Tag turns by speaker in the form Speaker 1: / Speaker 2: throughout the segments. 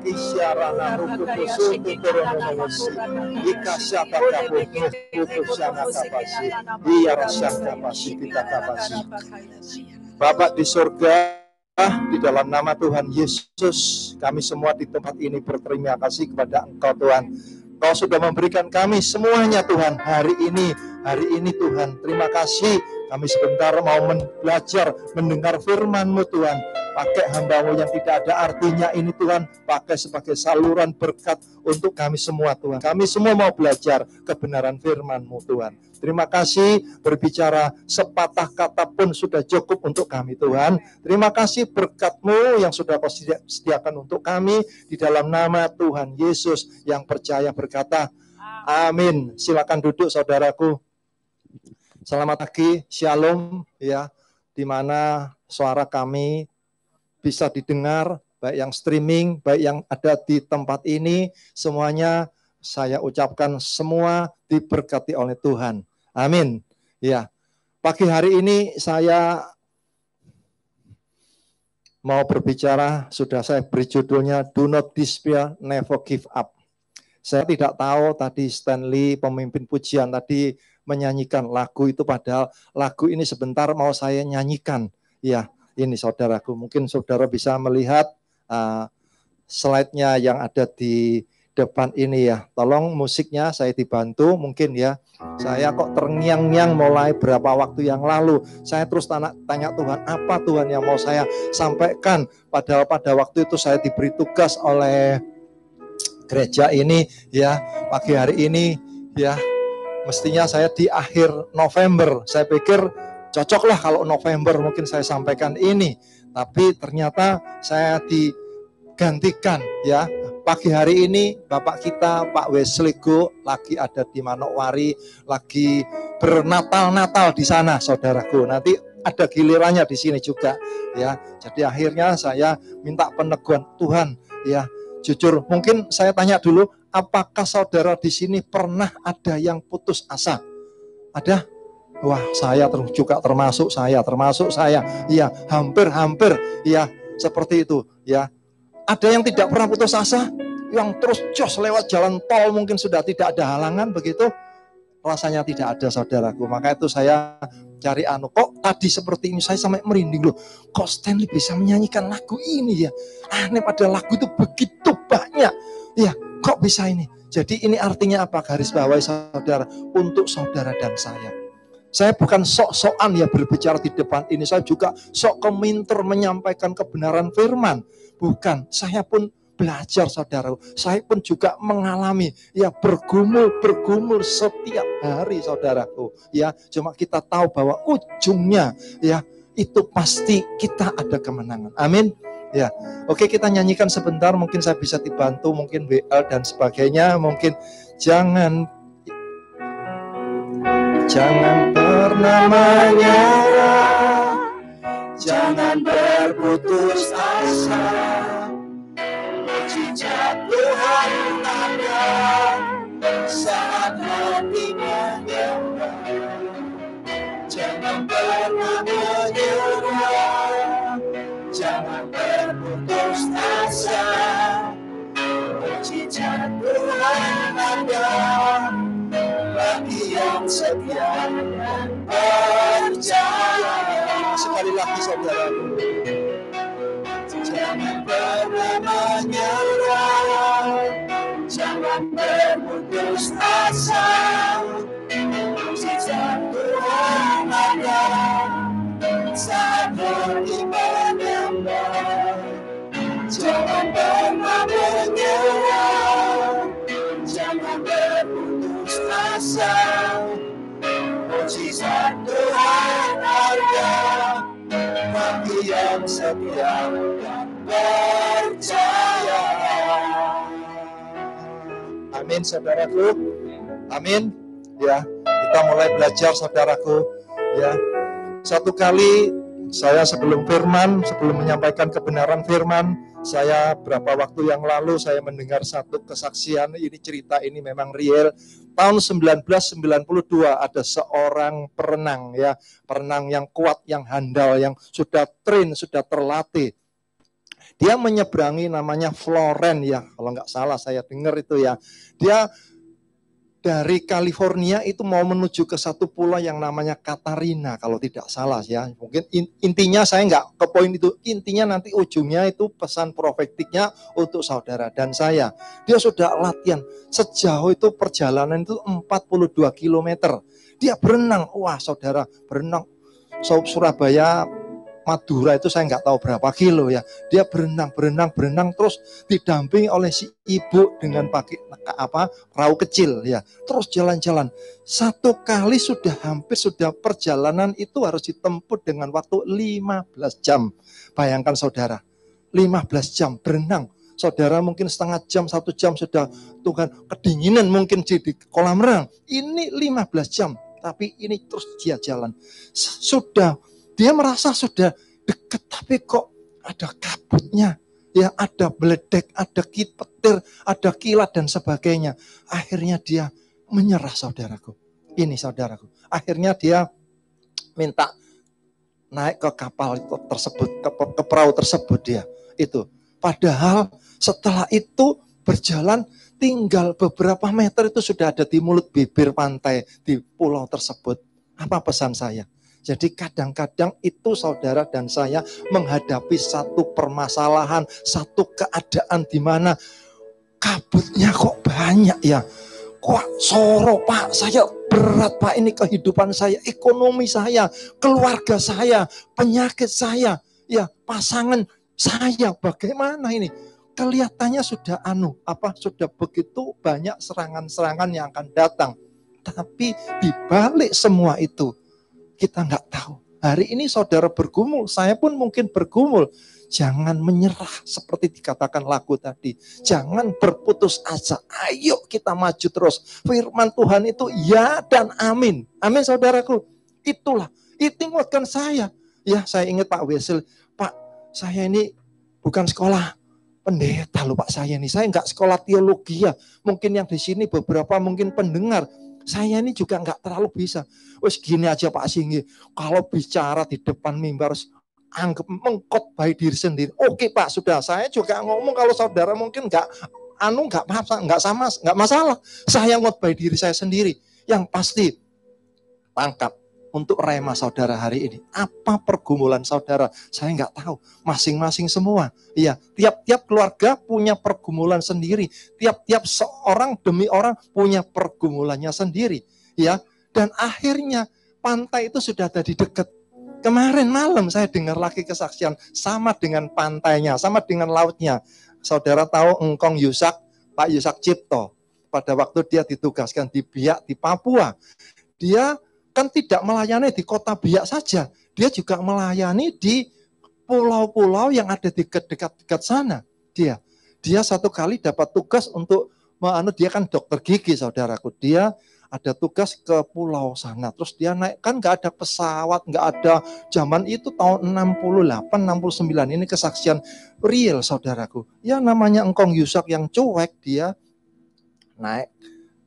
Speaker 1: Bapak di surga, di dalam nama Tuhan Yesus, kami semua di tempat ini berterima kasih kepada Engkau Tuhan. Kau sudah memberikan kami semuanya Tuhan hari ini. Hari ini Tuhan, terima kasih. Kami sebentar mau belajar mendengar firman-Mu Tuhan pakai hambamu yang tidak ada artinya ini Tuhan, pakai sebagai saluran berkat untuk kami semua Tuhan. Kami semua mau belajar kebenaran Firmanmu Tuhan. Terima kasih berbicara sepatah kata pun sudah cukup untuk kami Tuhan. Terima kasih berkatmu yang sudah kau sediakan untuk kami di dalam nama Tuhan Yesus yang percaya berkata, Amin. Silakan duduk saudaraku. Selamat pagi, Shalom ya. Di mana suara kami bisa didengar, baik yang streaming, baik yang ada di tempat ini, semuanya saya ucapkan semua diberkati oleh Tuhan. Amin. Ya. Pagi hari ini saya mau berbicara, sudah saya beri judulnya Do Not Despair, Never Give Up. Saya tidak tahu tadi Stanley pemimpin pujian tadi menyanyikan lagu itu padahal lagu ini sebentar mau saya nyanyikan. Ya, ini saudaraku. Mungkin saudara bisa melihat uh, slide-nya yang ada di depan ini ya. Tolong musiknya saya dibantu mungkin ya. Saya kok terngiang-ngiang mulai berapa waktu yang lalu. Saya terus tanya, tanya Tuhan, apa Tuhan yang mau saya sampaikan? Padahal pada waktu itu saya diberi tugas oleh gereja ini ya, pagi hari ini ya. Mestinya saya di akhir November. Saya pikir cocoklah kalau November mungkin saya sampaikan ini. Tapi ternyata saya digantikan ya. Pagi hari ini Bapak kita Pak Wesley Go lagi ada di Manokwari, lagi bernatal-natal di sana saudaraku. Nanti ada gilirannya di sini juga ya. Jadi akhirnya saya minta peneguhan Tuhan ya. Jujur mungkin saya tanya dulu apakah saudara di sini pernah ada yang putus asa? Ada? Wah, saya juga termasuk saya, termasuk saya. Iya, hampir-hampir ya seperti itu ya. Ada yang tidak pernah putus asa, yang terus jos lewat jalan tol mungkin sudah tidak ada halangan begitu. Rasanya tidak ada saudaraku. Maka itu saya cari anu kok tadi seperti ini saya sampai merinding loh kok Stanley bisa menyanyikan lagu ini ya aneh pada lagu itu begitu banyak ya kok bisa ini jadi ini artinya apa garis bawahi saudara untuk saudara dan saya saya bukan sok-sokan ya berbicara di depan ini. Saya juga sok keminter menyampaikan kebenaran firman. Bukan, saya pun belajar saudara. Saya pun juga mengalami ya bergumul-bergumul setiap hari saudaraku. Ya, cuma kita tahu bahwa ujungnya ya itu pasti kita ada kemenangan. Amin. Ya, oke kita nyanyikan sebentar. Mungkin saya bisa dibantu, mungkin WL dan sebagainya. Mungkin jangan jangan pernah menyerah Jangan berputus asa
Speaker 2: Mujizat Tuhan tanda Black
Speaker 1: amin saudaraku amin ya kita mulai belajar saudaraku ya satu kali saya sebelum firman sebelum menyampaikan kebenaran firman saya berapa waktu yang lalu saya mendengar satu kesaksian ini cerita ini memang real. Tahun 1992 ada seorang perenang ya, perenang yang kuat, yang handal, yang sudah train, sudah terlatih. Dia menyeberangi namanya Floren ya, kalau nggak salah saya dengar itu ya. Dia dari California itu mau menuju ke satu pulau yang namanya Katarina kalau tidak salah ya mungkin intinya saya nggak ke poin itu intinya nanti ujungnya itu pesan profetiknya untuk saudara dan saya dia sudah latihan sejauh itu perjalanan itu 42 km dia berenang wah saudara berenang Surabaya Madura itu saya nggak tahu berapa kilo ya. Dia berenang, berenang, berenang terus didampingi oleh si ibu dengan pakai apa perahu kecil ya. Terus jalan-jalan. Satu kali sudah hampir sudah perjalanan itu harus ditempuh dengan waktu 15 jam. Bayangkan saudara, 15 jam berenang. Saudara mungkin setengah jam, satu jam sudah Tuhan kedinginan mungkin jadi kolam renang. Ini 15 jam, tapi ini terus dia jalan. Sudah dia merasa sudah deket, tapi kok ada kabutnya, ya ada beledek, ada kit petir, ada kilat dan sebagainya. Akhirnya dia menyerah saudaraku. Ini saudaraku. Akhirnya dia minta naik ke kapal tersebut, ke, ke perahu tersebut dia. Itu. Padahal setelah itu berjalan tinggal beberapa meter itu sudah ada di mulut bibir pantai di pulau tersebut. Apa pesan saya? Jadi kadang-kadang itu saudara dan saya menghadapi satu permasalahan, satu keadaan di mana kabutnya kok banyak ya. Kok soro pak, saya berat pak ini kehidupan saya, ekonomi saya, keluarga saya, penyakit saya, ya pasangan saya bagaimana ini? Kelihatannya sudah anu, apa sudah begitu banyak serangan-serangan yang akan datang. Tapi dibalik semua itu, kita nggak tahu. Hari ini saudara bergumul, saya pun mungkin bergumul. Jangan menyerah seperti dikatakan lagu tadi. Jangan berputus asa. Ayo kita maju terus. Firman Tuhan itu ya dan amin. Amin saudaraku. Itulah. Itu ingatkan saya. Ya saya ingat Pak Wesel. Pak saya ini bukan sekolah. Pendeta loh Pak saya ini. Saya nggak sekolah teologi ya. Mungkin yang di sini beberapa mungkin pendengar saya ini juga nggak terlalu bisa. Wes gini aja Pak Singgi, kalau bicara di depan mimbar anggap baik diri sendiri. Oke Pak, sudah saya juga ngomong kalau saudara mungkin nggak anu nggak nggak sama nggak masalah. Saya ngotbah diri saya sendiri. Yang pasti tangkap untuk rema saudara hari ini. Apa pergumulan saudara? Saya nggak tahu. Masing-masing semua. Iya, tiap-tiap keluarga punya pergumulan sendiri. Tiap-tiap seorang demi orang punya pergumulannya sendiri. Ya, dan akhirnya pantai itu sudah ada di dekat. Kemarin malam saya dengar lagi kesaksian sama dengan pantainya, sama dengan lautnya. Saudara tahu Engkong Yusak, Pak Yusak Cipto. Pada waktu dia ditugaskan di Biak di Papua, dia kan tidak melayani di kota biak saja. Dia juga melayani di pulau-pulau yang ada di dekat-dekat sana. Dia dia satu kali dapat tugas untuk anu dia kan dokter gigi saudaraku. Dia ada tugas ke pulau sana. Terus dia naik kan nggak ada pesawat, nggak ada zaman itu tahun 68, 69 ini kesaksian real saudaraku. Ya namanya engkong Yusak yang cuek dia naik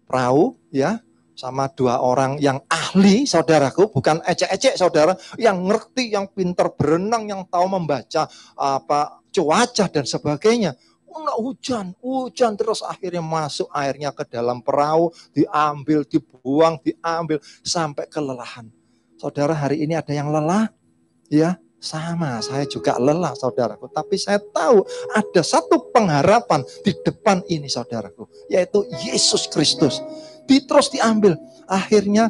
Speaker 1: perahu ya sama dua orang yang ahli saudaraku bukan ecek-ecek saudara yang ngerti yang pinter berenang yang tahu membaca apa cuaca dan sebagainya Nah, hujan, hujan terus akhirnya masuk airnya ke dalam perahu, diambil, dibuang, diambil sampai kelelahan. Saudara hari ini ada yang lelah? Ya, sama saya juga lelah saudaraku, tapi saya tahu ada satu pengharapan di depan ini saudaraku, yaitu Yesus Kristus di terus diambil. Akhirnya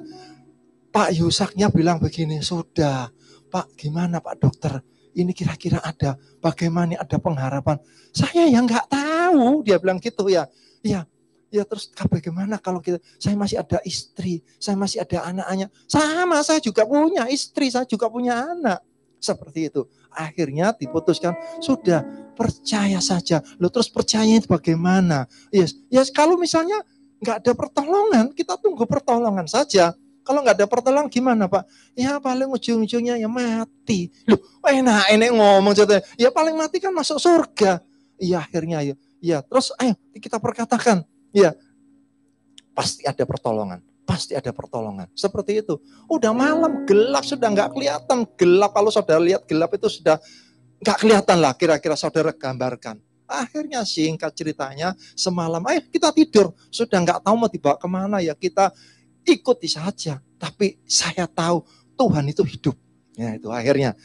Speaker 1: Pak Yusaknya bilang begini, sudah Pak gimana Pak dokter? Ini kira-kira ada bagaimana ada pengharapan? Saya yang nggak tahu, dia bilang gitu ya. ya ya terus bagaimana kalau kita saya masih ada istri, saya masih ada anak-anak. Sama saya juga punya istri, saya juga punya anak. Seperti itu. Akhirnya diputuskan sudah percaya saja. Lo terus percaya itu bagaimana? Yes, yes kalau misalnya nggak ada pertolongan, kita tunggu pertolongan saja. Kalau nggak ada pertolongan gimana Pak? Ya paling ujung-ujungnya ya mati. Loh, enak enak ngomong cerita Ya paling mati kan masuk surga. Iya akhirnya ya. Ya terus ayo kita perkatakan. Ya pasti ada pertolongan. Pasti ada pertolongan. Seperti itu. Udah malam gelap sudah nggak kelihatan. Gelap kalau saudara lihat gelap itu sudah nggak kelihatan lah kira-kira saudara gambarkan. Akhirnya singkat ceritanya semalam, ayo kita tidur. Sudah nggak tahu mau dibawa kemana ya kita ikuti saja. Tapi saya tahu Tuhan itu hidup. Ya itu akhirnya.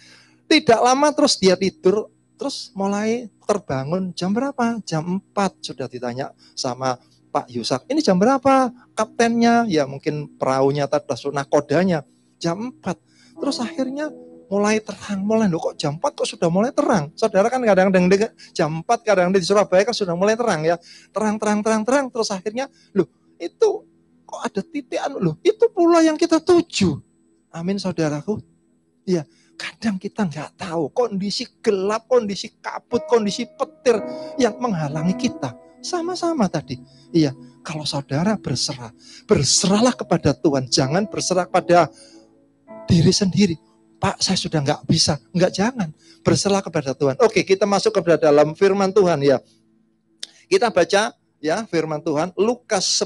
Speaker 1: Tidak lama terus dia tidur, terus mulai terbangun jam berapa? Jam 4 sudah ditanya sama Pak Yusak, ini jam berapa? Kaptennya, ya mungkin perahunya, tadi nakodanya, jam 4. Terus akhirnya mulai terang. Mulai loh kok jam 4 kok sudah mulai terang. Saudara kan kadang-kadang jam 4 kadang di Surabaya kan sudah mulai terang ya. Terang terang terang terang terus akhirnya loh itu kok ada titian anu loh. Itu pula yang kita tuju. Amin saudaraku. Iya, kadang kita nggak tahu kondisi gelap, kondisi kabut, kondisi petir yang menghalangi kita. Sama-sama tadi. Iya, kalau saudara berserah, berserahlah kepada Tuhan. Jangan berserah pada diri sendiri Pak, saya sudah nggak bisa. Nggak jangan. Berserah kepada Tuhan. Oke, kita masuk ke dalam firman Tuhan ya. Kita baca ya firman Tuhan. Lukas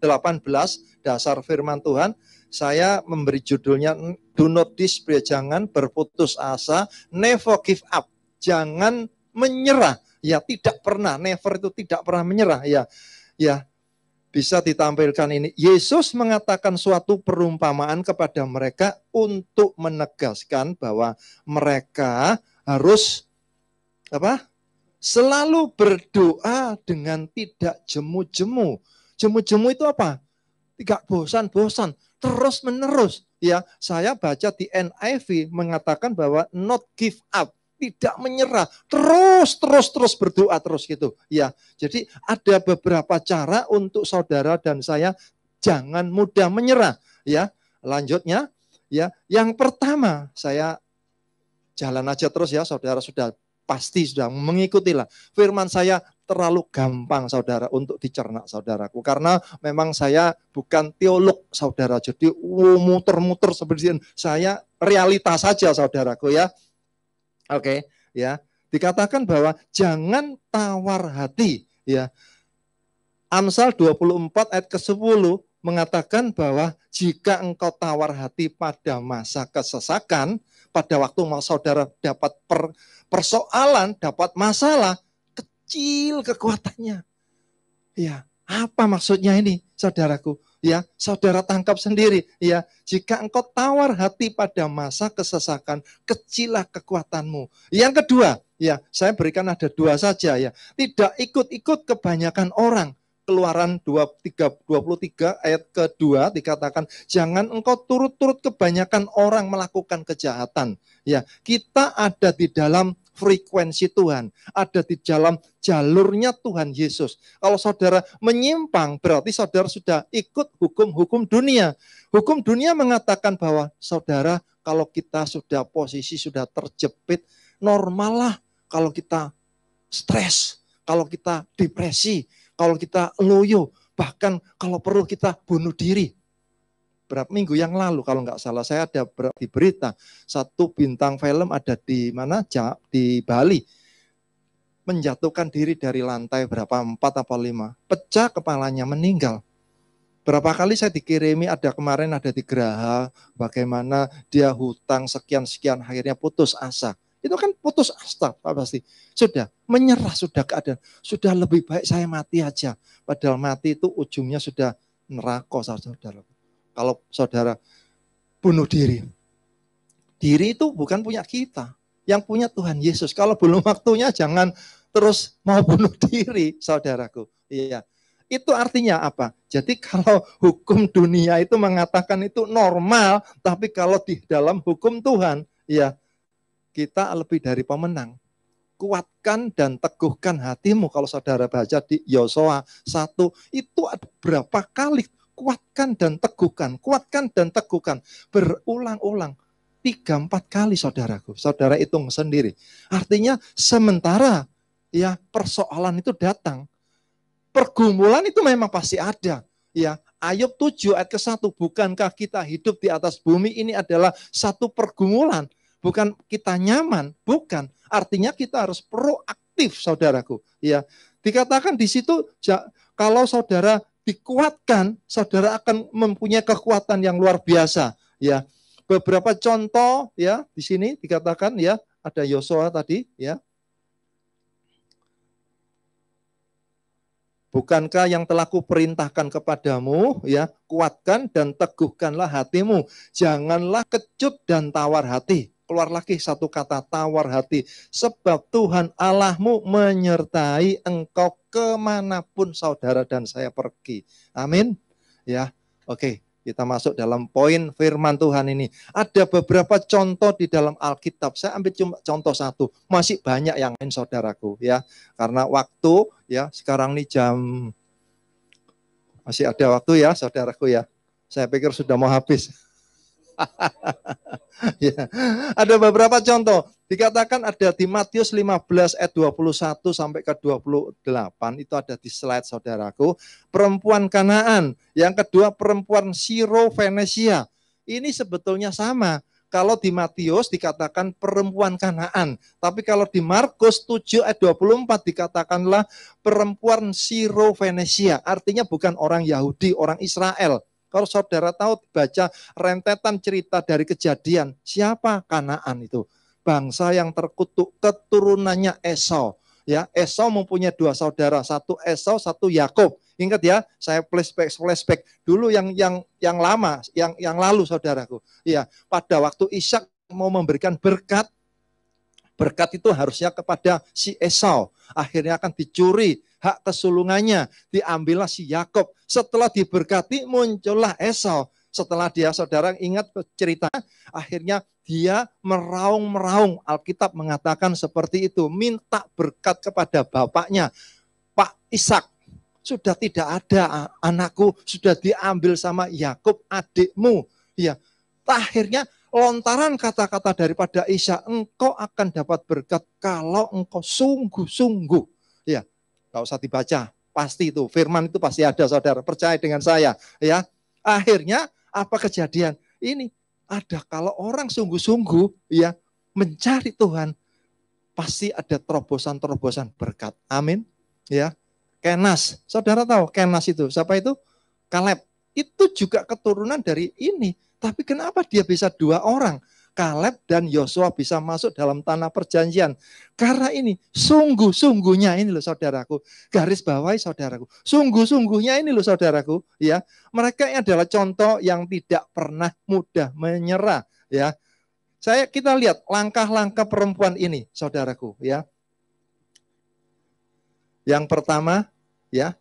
Speaker 1: 18, dasar firman Tuhan. Saya memberi judulnya, do not despair, jangan berputus asa, never give up. Jangan menyerah. Ya, tidak pernah, never itu tidak pernah menyerah. Ya, ya bisa ditampilkan ini. Yesus mengatakan suatu perumpamaan kepada mereka untuk menegaskan bahwa mereka harus apa? Selalu berdoa dengan tidak jemu-jemu. Jemu-jemu itu apa? Tidak bosan-bosan, terus-menerus. Ya, saya baca di NIV mengatakan bahwa not give up tidak menyerah, terus terus terus berdoa terus gitu. Ya. Jadi ada beberapa cara untuk saudara dan saya jangan mudah menyerah, ya. Lanjutnya, ya. Yang pertama, saya jalan aja terus ya, saudara sudah pasti sudah lah firman saya terlalu gampang saudara untuk dicerna saudaraku karena memang saya bukan teolog saudara jadi muter-muter seperti ini saya realitas saja saudaraku ya Oke, okay, ya. Dikatakan bahwa jangan tawar hati, ya. Amsal 24 ayat ke-10 mengatakan bahwa jika engkau tawar hati pada masa kesesakan, pada waktu saudara dapat per, persoalan, dapat masalah, kecil kekuatannya. Ya, apa maksudnya ini, saudaraku? ya saudara tangkap sendiri ya jika engkau tawar hati pada masa kesesakan kecilah kekuatanmu yang kedua ya saya berikan ada dua saja ya tidak ikut-ikut kebanyakan orang Keluaran 23, 23 ayat kedua dikatakan jangan engkau turut-turut kebanyakan orang melakukan kejahatan. Ya, kita ada di dalam frekuensi Tuhan, ada di dalam jalurnya Tuhan Yesus. Kalau saudara menyimpang, berarti saudara sudah ikut hukum-hukum dunia. Hukum dunia mengatakan bahwa saudara kalau kita sudah posisi sudah terjepit, normal lah kalau kita stres, kalau kita depresi, kalau kita loyo, bahkan kalau perlu kita bunuh diri berapa minggu yang lalu kalau nggak salah saya ada di berita satu bintang film ada di mana di Bali menjatuhkan diri dari lantai berapa empat apa lima pecah kepalanya meninggal berapa kali saya dikirimi ada kemarin ada di Geraha bagaimana dia hutang sekian sekian akhirnya putus asa itu kan putus asa pasti sudah menyerah sudah keadaan sudah lebih baik saya mati aja padahal mati itu ujungnya sudah neraka saudara kalau saudara bunuh diri. Diri itu bukan punya kita, yang punya Tuhan Yesus. Kalau belum waktunya jangan terus mau bunuh diri, saudaraku. Iya. Itu artinya apa? Jadi kalau hukum dunia itu mengatakan itu normal, tapi kalau di dalam hukum Tuhan, ya kita lebih dari pemenang. Kuatkan dan teguhkan hatimu kalau saudara baca di Yosua 1, itu berapa kali kuatkan dan teguhkan, kuatkan dan teguhkan. Berulang-ulang, tiga empat kali saudaraku. Saudara hitung sendiri. Artinya sementara ya persoalan itu datang. Pergumulan itu memang pasti ada. Ya, Ayub 7 ayat ke-1, bukankah kita hidup di atas bumi ini adalah satu pergumulan. Bukan kita nyaman, bukan. Artinya kita harus proaktif saudaraku. Ya, Dikatakan di situ kalau saudara dikuatkan, saudara akan mempunyai kekuatan yang luar biasa. Ya, beberapa contoh ya di sini dikatakan ya ada Yosua tadi ya. Bukankah yang telah kuperintahkan kepadamu ya kuatkan dan teguhkanlah hatimu janganlah kecut dan tawar hati keluar lagi satu kata tawar hati. Sebab Tuhan Allahmu menyertai engkau kemanapun saudara dan saya pergi. Amin. Ya, oke. Kita masuk dalam poin firman Tuhan ini. Ada beberapa contoh di dalam Alkitab. Saya ambil cuma contoh satu. Masih banyak yang lain saudaraku ya. Karena waktu ya sekarang ini jam masih ada waktu ya saudaraku ya. Saya pikir sudah mau habis. ya. Ada beberapa contoh. Dikatakan ada di Matius 15 ayat 21 sampai ke 28 itu ada di slide saudaraku, perempuan Kanaan, yang kedua perempuan Siro Venesia. Ini sebetulnya sama. Kalau di Matius dikatakan perempuan Kanaan, tapi kalau di Markus 7 ayat 24 dikatakanlah perempuan Siro Venesia. Artinya bukan orang Yahudi, orang Israel kalau saudara tahu baca rentetan cerita dari kejadian, siapa Kanaan itu? Bangsa yang terkutuk keturunannya Esau. Ya, Esau mempunyai dua saudara, satu Esau, satu Yakub. Ingat ya, saya flashback flashback dulu yang yang yang lama, yang yang lalu saudaraku. Ya, pada waktu Ishak mau memberikan berkat Berkat itu harusnya kepada si Esau. Akhirnya akan dicuri hak kesulungannya. Diambillah si Yakob. Setelah diberkati muncullah Esau. Setelah dia saudara ingat cerita, akhirnya dia meraung-meraung. Alkitab mengatakan seperti itu. Minta berkat kepada bapaknya. Pak Ishak, sudah tidak ada anakku, sudah diambil sama Yakub adikmu. Ya, akhirnya lontaran kata-kata daripada Isa, engkau akan dapat berkat kalau engkau sungguh-sungguh. Ya, kalau usah dibaca, pasti itu firman itu pasti ada saudara percaya dengan saya ya akhirnya apa kejadian ini ada kalau orang sungguh-sungguh ya mencari Tuhan pasti ada terobosan-terobosan berkat amin ya Kenas saudara tahu Kenas itu siapa itu Kaleb itu juga keturunan dari ini tapi kenapa dia bisa dua orang? Kaleb dan Yosua bisa masuk dalam tanah perjanjian. Karena ini sungguh-sungguhnya ini loh saudaraku, garis bawahi saudaraku. Sungguh-sungguhnya ini loh saudaraku, ya. Mereka adalah contoh yang tidak pernah mudah menyerah, ya. Saya kita lihat langkah-langkah perempuan ini, saudaraku, ya. Yang pertama, ya,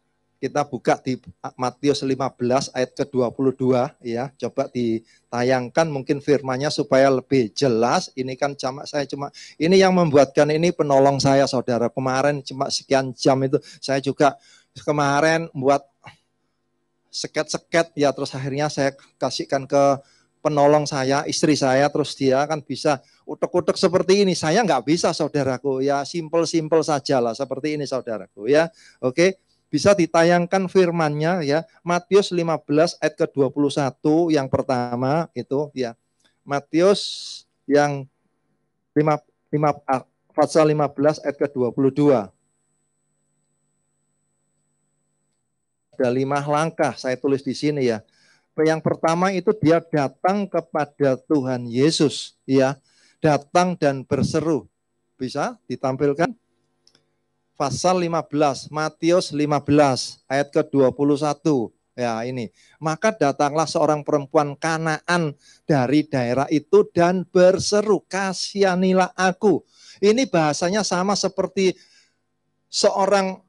Speaker 1: kita buka di Matius 15 ayat ke-22 ya. Coba ditayangkan mungkin firmanya supaya lebih jelas. Ini kan cuma saya cuma ini yang membuatkan ini penolong saya Saudara. Kemarin cuma sekian jam itu saya juga kemarin buat seket-seket ya terus akhirnya saya kasihkan ke penolong saya, istri saya, terus dia kan bisa utek-utek seperti ini. Saya nggak bisa, saudaraku. Ya, simple simple saja lah seperti ini, saudaraku. Ya, oke bisa ditayangkan firmannya ya Matius 15 ayat ke-21 yang pertama itu ya Matius yang 5 5 ah, pasal 15 ayat ke-22 ada lima langkah saya tulis di sini ya. Yang pertama itu dia datang kepada Tuhan Yesus ya, datang dan berseru. Bisa ditampilkan? pasal 15, Matius 15 ayat ke-21. Ya, ini. Maka datanglah seorang perempuan Kanaan dari daerah itu dan berseru, "Kasihanilah aku." Ini bahasanya sama seperti seorang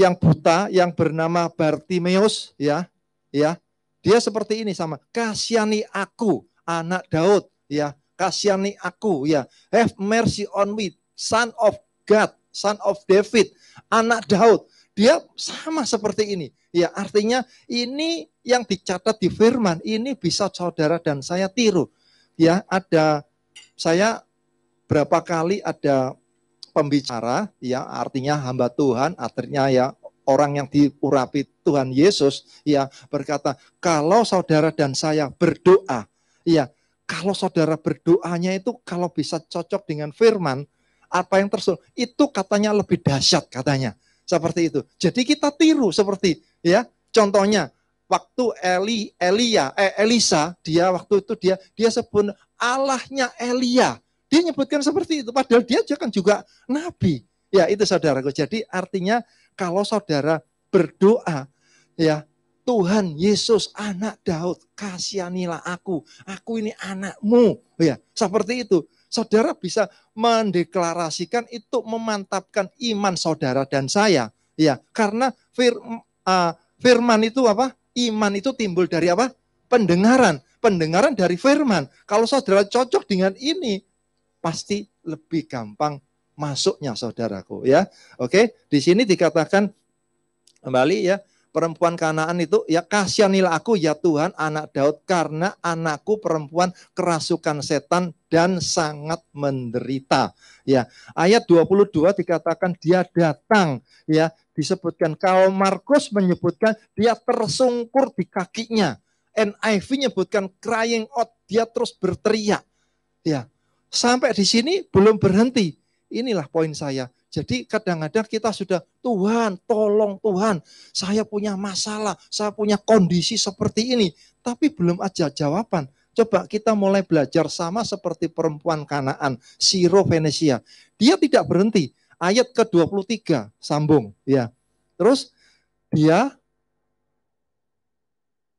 Speaker 1: yang buta yang bernama Bartimeus, ya. Ya. Dia seperti ini sama, "Kasihani aku, anak Daud." Ya, "Kasihani aku," ya. "Have mercy on me, son of God." son of David, anak Daud. Dia sama seperti ini. Ya, artinya ini yang dicatat di firman, ini bisa saudara dan saya tiru. Ya, ada saya berapa kali ada pembicara, ya artinya hamba Tuhan, artinya ya orang yang diurapi Tuhan Yesus, ya berkata, kalau saudara dan saya berdoa, ya kalau saudara berdoanya itu kalau bisa cocok dengan firman, apa yang tersusun. Itu katanya lebih dahsyat katanya. Seperti itu. Jadi kita tiru seperti ya. Contohnya waktu Eli Elia eh, Elisa dia waktu itu dia dia sebut Allahnya Elia. Dia nyebutkan seperti itu padahal dia juga kan juga nabi. Ya, itu saudaraku. Jadi artinya kalau saudara berdoa ya Tuhan Yesus anak Daud kasihanilah aku aku ini anakmu ya seperti itu Saudara bisa mendeklarasikan itu memantapkan iman saudara dan saya. Ya, karena fir, uh, firman itu apa? Iman itu timbul dari apa? Pendengaran. Pendengaran dari firman. Kalau saudara cocok dengan ini, pasti lebih gampang masuknya saudaraku ya. Oke, di sini dikatakan kembali ya perempuan Kanaan itu ya kasihanilah aku ya Tuhan anak Daud karena anakku perempuan kerasukan setan dan sangat menderita ya ayat 22 dikatakan dia datang ya disebutkan kalau Markus menyebutkan dia tersungkur di kakinya NIV menyebutkan crying out dia terus berteriak ya sampai di sini belum berhenti inilah poin saya jadi kadang-kadang kita sudah, Tuhan tolong Tuhan, saya punya masalah, saya punya kondisi seperti ini. Tapi belum ada jawaban. Coba kita mulai belajar sama seperti perempuan kanaan, Siro Venesia. Dia tidak berhenti. Ayat ke-23, sambung. ya. Terus dia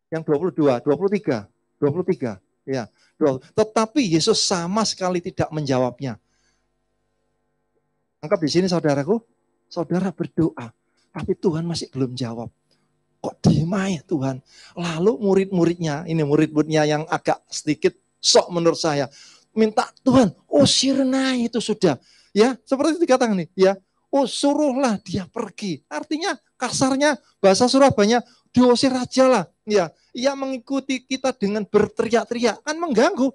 Speaker 1: yang 22, 23, 23, ya. Tetapi Yesus sama sekali tidak menjawabnya. Anggap di sini saudaraku, saudara berdoa, tapi Tuhan masih belum jawab. Kok ya Tuhan? Lalu murid-muridnya, ini murid-muridnya yang agak sedikit sok menurut saya, minta Tuhan, usirna oh, itu sudah. Ya, seperti dikatakan nih, ya, oh suruhlah dia pergi. Artinya kasarnya bahasa Surabaya diusir aja lah. Ya, ia mengikuti kita dengan berteriak-teriak kan mengganggu.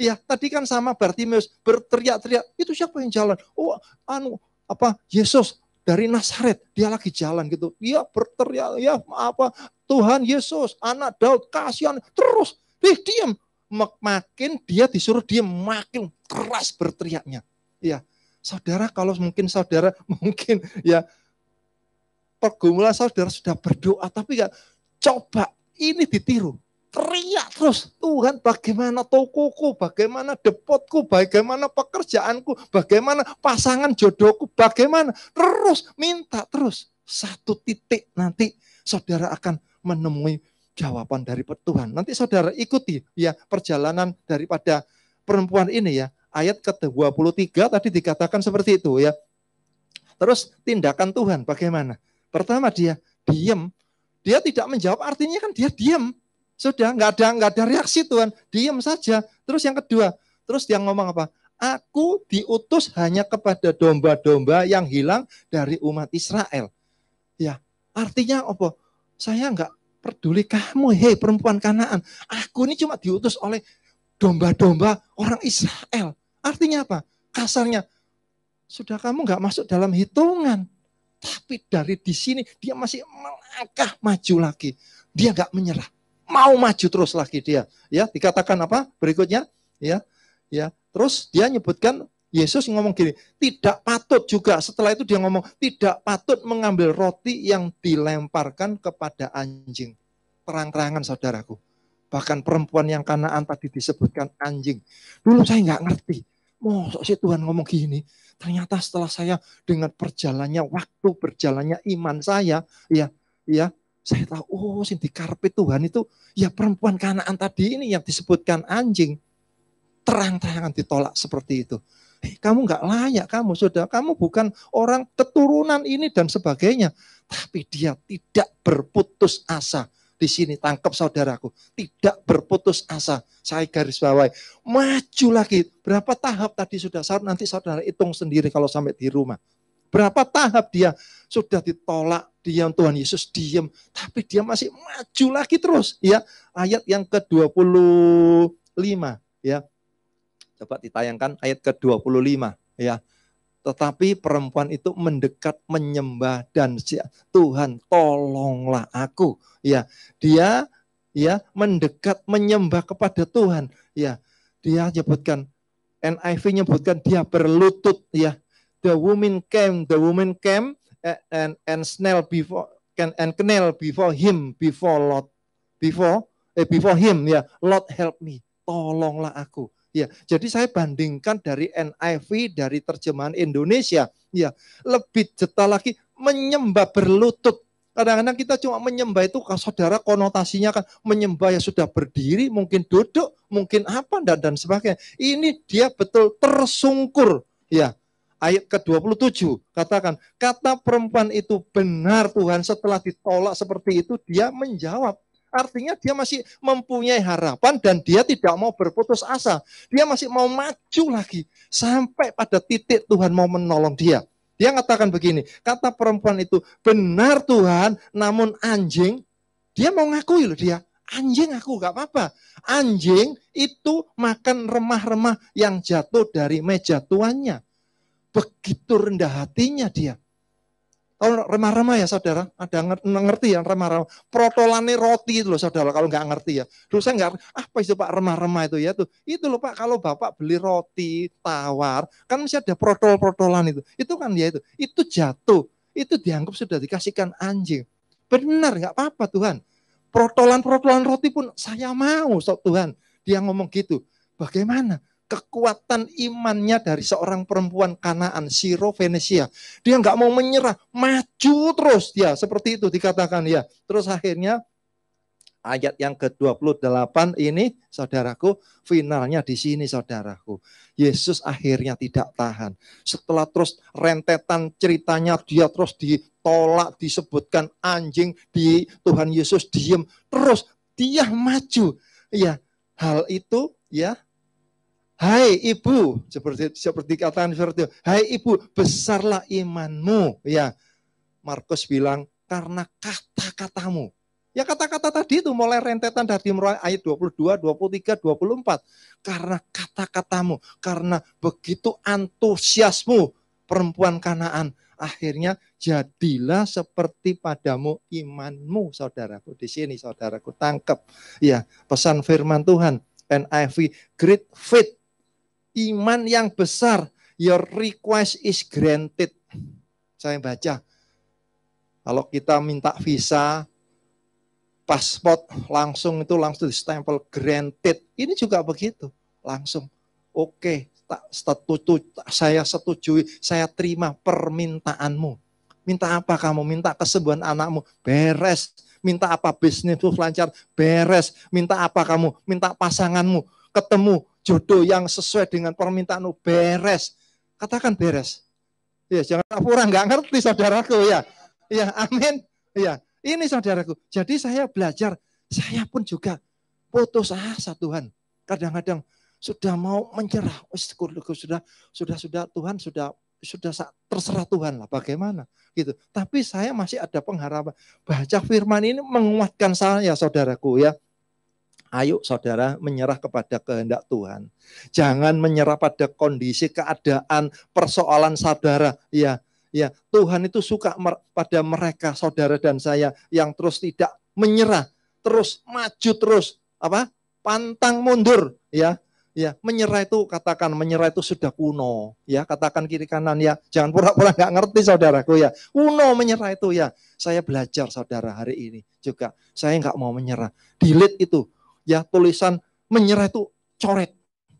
Speaker 1: Iya, tadi kan sama Bartimeus berteriak-teriak, itu siapa yang jalan? Oh, anu apa Yesus dari Nazaret, dia lagi jalan gitu. Iya, berteriak, ya apa Tuhan Yesus, anak Daud, kasihan. Terus, ih diam. Makin dia disuruh diam, makin keras berteriaknya. Iya. Saudara kalau mungkin saudara mungkin ya pergumulan saudara sudah berdoa tapi ya coba ini ditiru teriak terus, Tuhan bagaimana tokoku, bagaimana depotku, bagaimana pekerjaanku, bagaimana pasangan jodohku, bagaimana. Terus minta terus. Satu titik nanti saudara akan menemui jawaban dari Tuhan. Nanti saudara ikuti ya perjalanan daripada perempuan ini ya. Ayat ke-23 tadi dikatakan seperti itu ya. Terus tindakan Tuhan bagaimana? Pertama dia diam. Dia tidak menjawab artinya kan dia diam. Sudah nggak ada nggak ada reaksi Tuhan, diam saja. Terus yang kedua, terus dia ngomong apa? Aku diutus hanya kepada domba-domba yang hilang dari umat Israel. Ya, artinya apa? Saya nggak peduli kamu, hei perempuan Kanaan. Aku ini cuma diutus oleh domba-domba orang Israel. Artinya apa? Kasarnya, sudah kamu nggak masuk dalam hitungan. Tapi dari di sini dia masih melangkah maju lagi. Dia nggak menyerah mau maju terus lagi dia. Ya, dikatakan apa? Berikutnya, ya. Ya. Terus dia nyebutkan Yesus ngomong gini, tidak patut juga. Setelah itu dia ngomong, tidak patut mengambil roti yang dilemparkan kepada anjing. Terang-terangan saudaraku. Bahkan perempuan yang kanaan tadi disebutkan anjing. Dulu saya nggak ngerti. Masa sih Tuhan ngomong gini? Ternyata setelah saya dengan perjalannya waktu, berjalannya iman saya, ya, ya, saya tahu, oh sing dikarpe Tuhan itu ya perempuan kanaan tadi ini yang disebutkan anjing. Terang-terangan ditolak seperti itu. Hey, eh, kamu nggak layak kamu sudah kamu bukan orang keturunan ini dan sebagainya tapi dia tidak berputus asa di sini tangkap saudaraku tidak berputus asa saya garis bawahi maju lagi berapa tahap tadi sudah saudara nanti saudara hitung sendiri kalau sampai di rumah Berapa tahap dia sudah ditolak, diam Tuhan Yesus diam, tapi dia masih maju lagi terus ya. Ayat yang ke-25 ya. Coba ditayangkan ayat ke-25 ya. Tetapi perempuan itu mendekat menyembah dan Tuhan tolonglah aku ya. Dia ya mendekat menyembah kepada Tuhan ya. Dia nyebutkan NIV nyebutkan dia berlutut ya the woman came, the woman came eh, and and Snell before can and Knell before him before Lot before eh, before him ya yeah. Lot help me tolonglah aku ya yeah. jadi saya bandingkan dari NIV dari terjemahan Indonesia ya yeah. lebih jeta lagi menyembah berlutut kadang-kadang kita cuma menyembah itu kan saudara konotasinya kan menyembah ya sudah berdiri mungkin duduk mungkin apa dan dan sebagainya ini dia betul tersungkur ya ayat ke-27 katakan, kata perempuan itu benar Tuhan setelah ditolak seperti itu dia menjawab. Artinya dia masih mempunyai harapan dan dia tidak mau berputus asa. Dia masih mau maju lagi sampai pada titik Tuhan mau menolong dia. Dia katakan begini, kata perempuan itu benar Tuhan namun anjing, dia mau ngakui loh dia. Anjing aku gak apa-apa. Anjing itu makan remah-remah yang jatuh dari meja tuannya Begitu rendah hatinya dia. Kalau remah-remah ya saudara, ada ngerti yang remah-remah. Protolane roti itu loh saudara, kalau nggak ngerti ya. terus saya nggak, apa itu pak remah-remah itu ya tuh. Itu loh pak, kalau bapak beli roti tawar, kan masih ada protol-protolan itu. Itu kan ya itu, itu jatuh. Itu dianggap sudah dikasihkan anjing. Benar, nggak apa-apa Tuhan. Protolan-protolan roti pun saya mau, Tuhan. Dia ngomong gitu. Bagaimana? kekuatan imannya dari seorang perempuan kanaan, Siro Venesia. Dia nggak mau menyerah, maju terus ya Seperti itu dikatakan ya. Terus akhirnya ayat yang ke-28 ini saudaraku finalnya di sini saudaraku. Yesus akhirnya tidak tahan. Setelah terus rentetan ceritanya dia terus ditolak, disebutkan anjing di Tuhan Yesus diem terus dia maju. Ya, hal itu ya Hai ibu, seperti seperti kataan itu hai ibu, besarlah imanmu. Ya, Markus bilang karena kata-katamu. Ya kata-kata tadi itu mulai rentetan dari mulai ayat 22, 23, 24. Karena kata-katamu, karena begitu antusiasmu perempuan Kanaan, akhirnya jadilah seperti padamu imanmu, saudaraku. Di sini saudaraku tangkap ya pesan firman Tuhan NIV great faith iman yang besar, your request is granted. Saya baca, kalau kita minta visa, paspor langsung itu langsung di stempel granted. Ini juga begitu, langsung. Oke, tak setuju, saya setujui, saya terima permintaanmu. Minta apa kamu? Minta kesembuhan anakmu. Beres. Minta apa bisnis itu lancar? Beres. Minta apa kamu? Minta pasanganmu. Ketemu jodoh yang sesuai dengan permintaanmu beres. Katakan beres. Ya, jangan pura nggak ngerti saudaraku ya. Ya, amin. Ya, ini saudaraku. Jadi saya belajar, saya pun juga putus asa Tuhan. Kadang-kadang sudah mau menyerah, sudah sudah sudah Tuhan sudah sudah terserah Tuhan lah bagaimana gitu. Tapi saya masih ada pengharapan. Baca firman ini menguatkan saya saudaraku ya. Ayo saudara menyerah kepada kehendak Tuhan. Jangan menyerah pada kondisi keadaan persoalan saudara. Ya, ya Tuhan itu suka mer pada mereka saudara dan saya yang terus tidak menyerah, terus maju terus apa? Pantang mundur ya. Ya, menyerah itu katakan menyerah itu sudah kuno, ya katakan kiri kanan ya. Jangan pura-pura nggak ngerti saudaraku ya. Kuno menyerah itu ya. Saya belajar saudara hari ini juga. Saya nggak mau menyerah. Delete itu ya tulisan menyerah itu coret,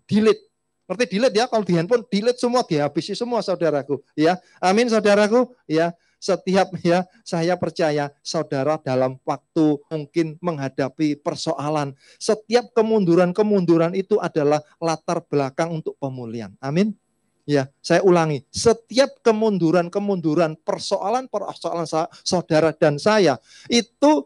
Speaker 1: delete. berarti delete ya kalau di handphone delete semua dihabisi semua saudaraku, ya. Amin saudaraku, ya. Setiap ya saya percaya saudara dalam waktu mungkin menghadapi persoalan. Setiap kemunduran-kemunduran itu adalah latar belakang untuk pemulihan. Amin. Ya, saya ulangi, setiap kemunduran-kemunduran persoalan-persoalan saudara dan saya itu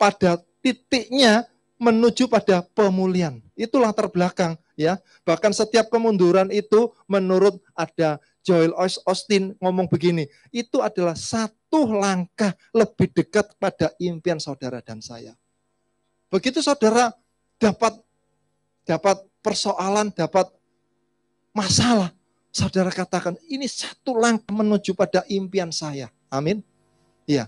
Speaker 1: pada titiknya menuju pada pemulihan. itulah terbelakang ya. Bahkan setiap kemunduran itu menurut ada Joel Austin ngomong begini, itu adalah satu langkah lebih dekat pada impian saudara dan saya. Begitu saudara dapat dapat persoalan, dapat masalah, saudara katakan ini satu langkah menuju pada impian saya. Amin. Iya.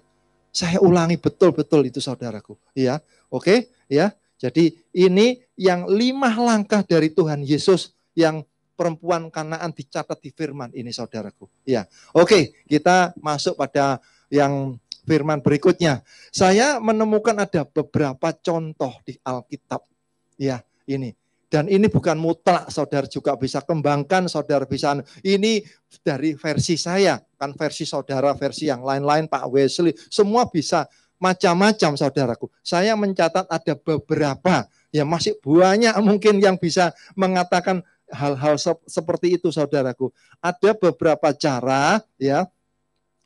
Speaker 1: Saya ulangi betul-betul itu saudaraku. Iya. Oke ya. Jadi ini yang lima langkah dari Tuhan Yesus yang perempuan Kanaan dicatat di firman ini saudaraku. Ya. Oke, kita masuk pada yang firman berikutnya. Saya menemukan ada beberapa contoh di Alkitab. Ya, ini. Dan ini bukan mutlak, saudara juga bisa kembangkan, saudara bisa. Anu. Ini dari versi saya, kan versi saudara, versi yang lain-lain, Pak Wesley, semua bisa macam-macam saudaraku. Saya mencatat ada beberapa, ya masih banyak mungkin yang bisa mengatakan hal-hal seperti itu saudaraku. Ada beberapa cara ya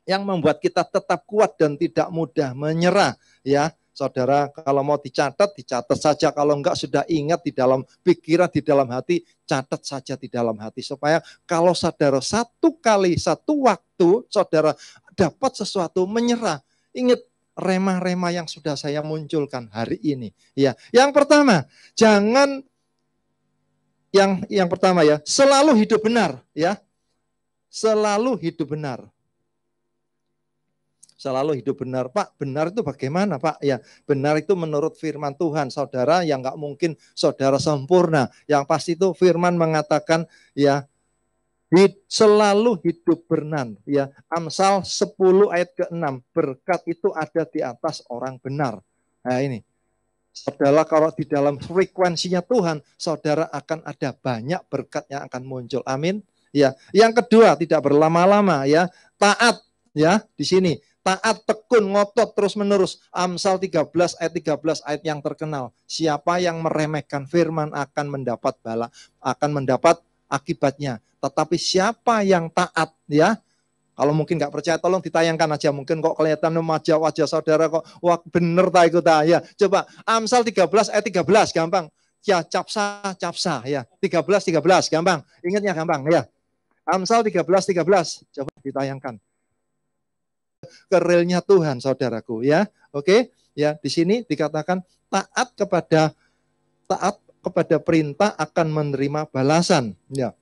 Speaker 1: yang membuat kita tetap kuat dan tidak mudah menyerah ya. Saudara kalau mau dicatat dicatat saja kalau enggak sudah ingat di dalam pikiran di dalam hati catat saja di dalam hati supaya kalau saudara satu kali satu waktu saudara dapat sesuatu menyerah ingat remah-remah yang sudah saya munculkan hari ini. Ya, yang pertama, jangan yang yang pertama ya, selalu hidup benar ya. Selalu hidup benar. Selalu hidup benar, Pak. Benar itu bagaimana, Pak? Ya, benar itu menurut firman Tuhan, saudara yang nggak mungkin saudara sempurna. Yang pasti itu firman mengatakan ya selalu hidup bernan ya Amsal 10 ayat ke-6 berkat itu ada di atas orang benar nah ini Saudara kalau di dalam frekuensinya Tuhan, saudara akan ada banyak berkat yang akan muncul. Amin. Ya. Yang kedua, tidak berlama-lama ya. Taat ya di sini. Taat tekun ngotot terus-menerus. Amsal 13 ayat 13 ayat yang terkenal. Siapa yang meremehkan firman akan mendapat bala, akan mendapat akibatnya. Tetapi siapa yang taat ya? Kalau mungkin nggak percaya tolong ditayangkan aja mungkin kok kelihatan wajah-wajah oh, saudara kok wah bener tak ikut tak ya. Coba Amsal 13 ayat eh, 13 gampang. Ya capsa capsa ya. 13 13 gampang. Ingatnya gampang ya. Amsal 13 13 coba ditayangkan. Kerilnya Tuhan saudaraku ya. Oke ya di sini dikatakan taat kepada taat kepada perintah akan menerima balasan. Ya.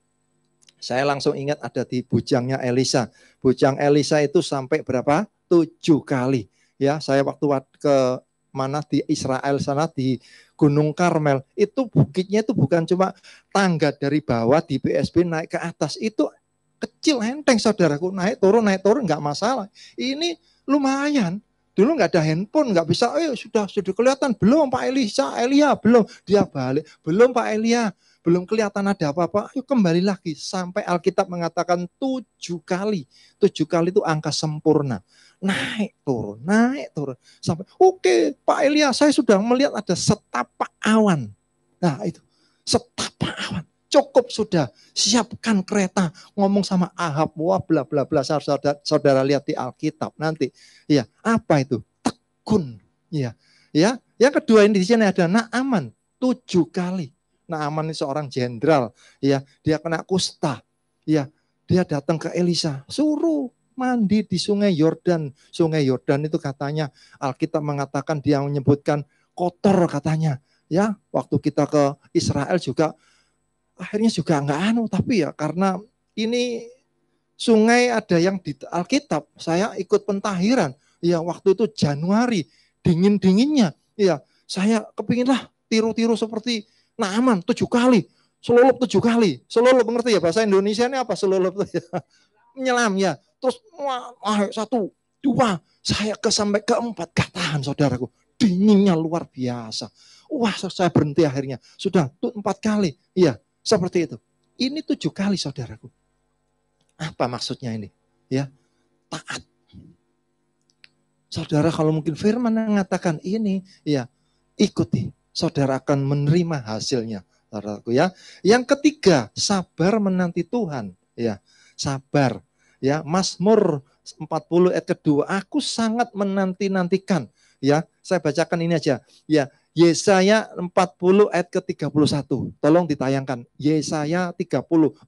Speaker 1: Saya langsung ingat ada di bujangnya Elisa. Bujang Elisa itu sampai berapa? Tujuh kali. Ya, saya waktu ke mana di Israel sana di Gunung Karmel itu bukitnya itu bukan cuma tangga dari bawah di PSB naik ke atas itu kecil enteng saudaraku naik turun naik turun nggak masalah ini lumayan Dulu nggak ada handphone, nggak bisa, eh sudah sudah kelihatan belum Pak Elisa, Elia belum. Dia balik, belum Pak Elia, belum kelihatan ada apa-apa. Ayo kembali lagi sampai Alkitab mengatakan tujuh kali. Tujuh kali itu angka sempurna. Naik turun, naik turun. Sampai oke okay, Pak Elia, saya sudah melihat ada setapak awan. Nah itu setapak awan cukup sudah. Siapkan kereta. Ngomong sama Ahab, wah bla bla bla. Saudara, saudara lihat di Alkitab nanti. Ya, apa itu? Tekun. Ya, ya. Yang kedua ini di sini ada Naaman tujuh kali. Naaman ini seorang jenderal. Ya, dia kena kusta. Ya, dia datang ke Elisa, suruh mandi di sungai Yordan. Sungai Yordan itu katanya Alkitab mengatakan dia menyebutkan kotor katanya. Ya, waktu kita ke Israel juga akhirnya juga enggak anu tapi ya karena ini sungai ada yang di Alkitab saya ikut pentahiran ya waktu itu Januari dingin dinginnya ya saya kepinginlah tiru-tiru seperti Naaman tujuh kali selolop tujuh kali selolop mengerti ya bahasa Indonesia ini apa selolop ya. menyelam ya terus wah, satu dua saya ke sampai keempat gak tahan saudaraku dinginnya luar biasa wah saya berhenti akhirnya sudah tuh empat kali iya seperti itu. Ini tujuh kali saudaraku. Apa maksudnya ini? Ya, taat. Saudara kalau mungkin firman mengatakan ini, ya ikuti. Saudara akan menerima hasilnya, saudaraku ya. Yang ketiga, sabar menanti Tuhan, ya. Sabar, ya. Mazmur 40 ayat kedua, aku sangat menanti-nantikan ya. Saya bacakan ini aja. Ya, Yesaya 40 ayat ke-31. Tolong ditayangkan. Yesaya 30 40.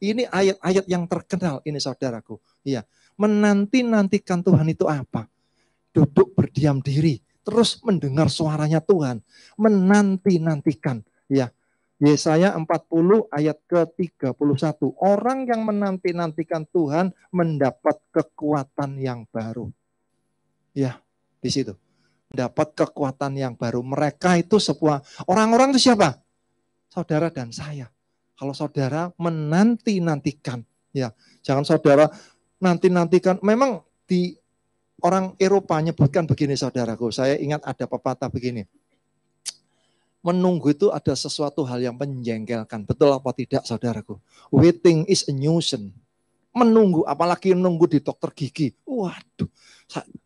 Speaker 1: Ini ayat-ayat yang terkenal ini saudaraku. Ya, Menanti-nantikan Tuhan itu apa? Duduk berdiam diri, terus mendengar suaranya Tuhan, menanti-nantikan, ya. Yesaya 40 ayat ke-31. Orang yang menanti-nantikan Tuhan mendapat kekuatan yang baru. Ya, di situ. Dapat kekuatan yang baru. Mereka itu sebuah orang-orang itu siapa? Saudara dan saya. Kalau saudara menanti-nantikan, ya jangan saudara nanti-nantikan. Memang di orang Eropa nyebutkan begini saudaraku. Saya ingat ada pepatah begini. Menunggu itu ada sesuatu hal yang menjengkelkan. Betul apa tidak saudaraku? Waiting is a nuisance menunggu apalagi menunggu di dokter gigi. Waduh,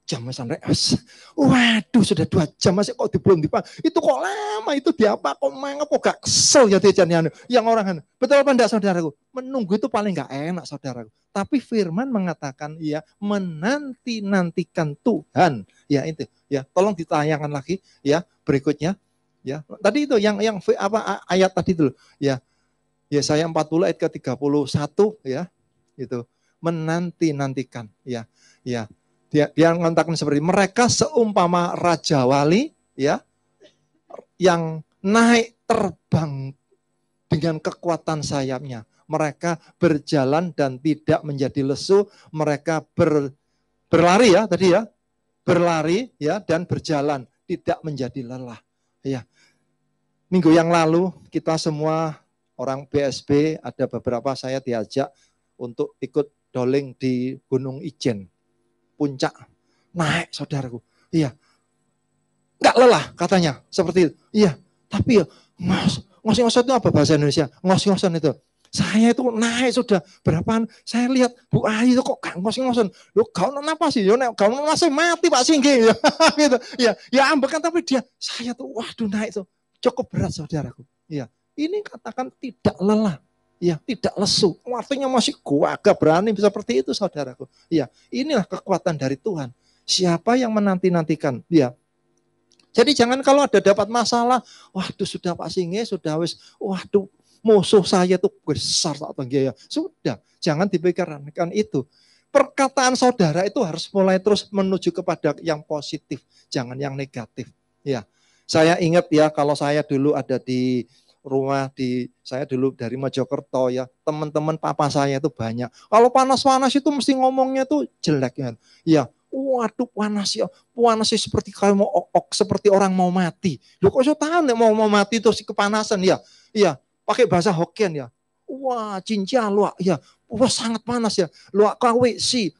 Speaker 1: jam sampai es. Waduh, sudah dua jam masih kok belum dipang. Itu kok lama itu diapa kok mangap kok gak kesel ya tejannya anu. yang orang anu, Betul apa enggak saudaraku? Menunggu itu paling gak enak saudaraku. Tapi firman mengatakan ya menanti-nantikan Tuhan. Ya itu ya tolong ditayangkan lagi ya berikutnya ya. Tadi itu yang yang apa ayat tadi itu ya. ya saya 40 ayat ke 31 ya itu menanti nantikan ya ya dia dia mengatakan seperti mereka seumpama raja wali ya yang naik terbang dengan kekuatan sayapnya mereka berjalan dan tidak menjadi lesu mereka ber, berlari ya tadi ya berlari ya dan berjalan tidak menjadi lelah ya minggu yang lalu kita semua orang BSB ada beberapa saya diajak untuk ikut doling di Gunung Ijen, puncak naik saudaraku. Iya, nggak lelah katanya seperti itu. Iya, tapi ya ngos ngos-ngosan itu apa bahasa Indonesia? Ngos-ngosan itu. Saya itu naik sudah berapaan? Saya lihat Bu Ayu itu kok gak ngos-ngosan. Lu kau apa sih? Yo nek kau masih mati Pak Singgi. gitu. Ya, ya ambekan tapi dia saya tuh waduh naik tuh cukup berat saudaraku. Iya. Ini katakan tidak lelah. Ya, tidak lesu. Artinya masih agak berani bisa seperti itu saudaraku. Ya, inilah kekuatan dari Tuhan. Siapa yang menanti-nantikan? Ya, jadi jangan kalau ada dapat masalah, waduh sudah Pak Singe, sudah wis, waduh musuh saya itu besar tak ya. Sudah, jangan dipikirkan itu. Perkataan saudara itu harus mulai terus menuju kepada yang positif, jangan yang negatif. Ya, saya ingat ya kalau saya dulu ada di rumah di saya dulu dari Mojokerto ya teman-teman papa saya itu banyak kalau panas-panas itu mesti ngomongnya tuh jelek kan ya waduh panas ya panas sih seperti kalau mau ok, ok seperti orang mau mati lu kok so tahan ya mau mau mati terus kepanasan ya iya pakai bahasa Hokkien ya wah cincin lu ya wah sangat panas ya lu kawe si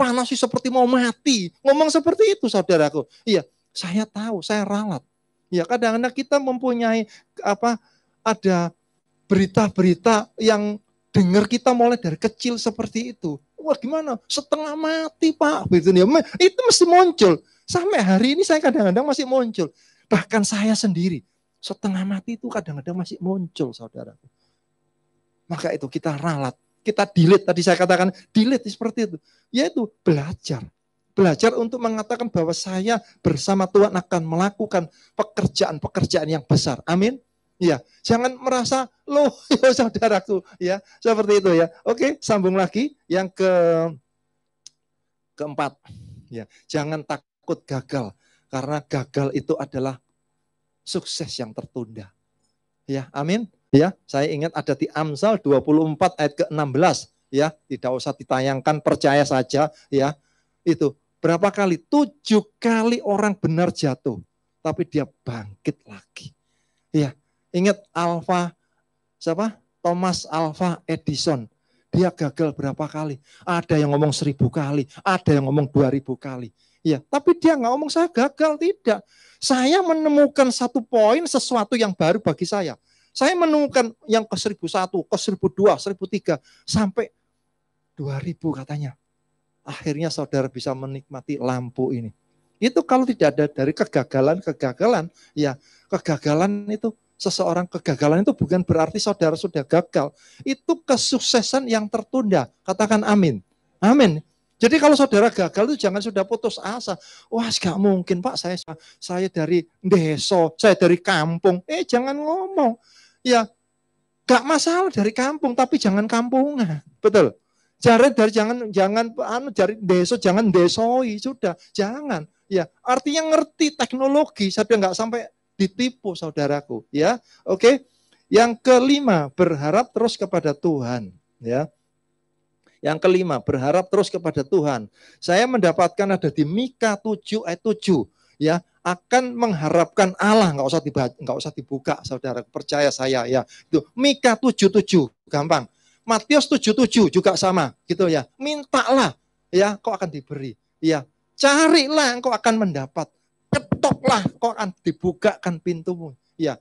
Speaker 1: panas sih seperti mau mati ngomong seperti itu saudaraku iya saya tahu saya ralat ya kadang-kadang kita mempunyai apa ada berita-berita yang dengar kita mulai dari kecil seperti itu. Wah gimana? Setengah mati pak. Gitu, ya. Itu mesti muncul. Sampai hari ini saya kadang-kadang masih muncul. Bahkan saya sendiri. Setengah mati itu kadang-kadang masih muncul saudara. Maka itu kita ralat. Kita delete. Tadi saya katakan delete seperti itu. Yaitu belajar. Belajar untuk mengatakan bahwa saya bersama Tuhan akan melakukan pekerjaan-pekerjaan yang besar. Amin. Ya, jangan merasa loh ya saudaraku ya, seperti itu ya. Oke, sambung lagi yang ke keempat. Ya, jangan takut gagal karena gagal itu adalah sukses yang tertunda. Ya, amin. Ya, saya ingat ada di Amsal 24 ayat ke-16 ya, tidak usah ditayangkan, percaya saja ya. Itu berapa kali? Tujuh kali orang benar jatuh, tapi dia bangkit lagi. Ya, Ingat Alfa siapa? Thomas Alfa Edison. Dia gagal berapa kali? Ada yang ngomong seribu kali, ada yang ngomong dua ribu kali. Ya, tapi dia nggak ngomong saya gagal tidak. Saya menemukan satu poin sesuatu yang baru bagi saya. Saya menemukan yang ke seribu satu, ke seribu dua, seribu tiga, sampai dua ribu katanya. Akhirnya saudara bisa menikmati lampu ini. Itu kalau tidak ada dari kegagalan-kegagalan, ya kegagalan itu seseorang kegagalan itu bukan berarti saudara sudah gagal. Itu kesuksesan yang tertunda. Katakan amin. Amin. Jadi kalau saudara gagal itu jangan sudah putus asa. Wah, gak mungkin Pak, saya saya dari desa, saya dari kampung. Eh, jangan ngomong. Ya, gak masalah dari kampung, tapi jangan kampungan. Betul. Jangan dari jangan jangan anu dari desa, jangan desoi sudah, jangan. Ya, artinya ngerti teknologi, saya nggak sampai ditipu saudaraku, ya. Oke. Yang kelima, berharap terus kepada Tuhan, ya. Yang kelima, berharap terus kepada Tuhan. Saya mendapatkan ada di Mika 7 ayat 7, ya akan mengharapkan Allah nggak usah dibaca, nggak usah dibuka saudara percaya saya ya itu Mika 77 gampang Matius 77 juga sama gitu ya mintalah ya kau akan diberi ya carilah engkau akan mendapat Ketoklah Quran, dibukakan pintumu. Ya,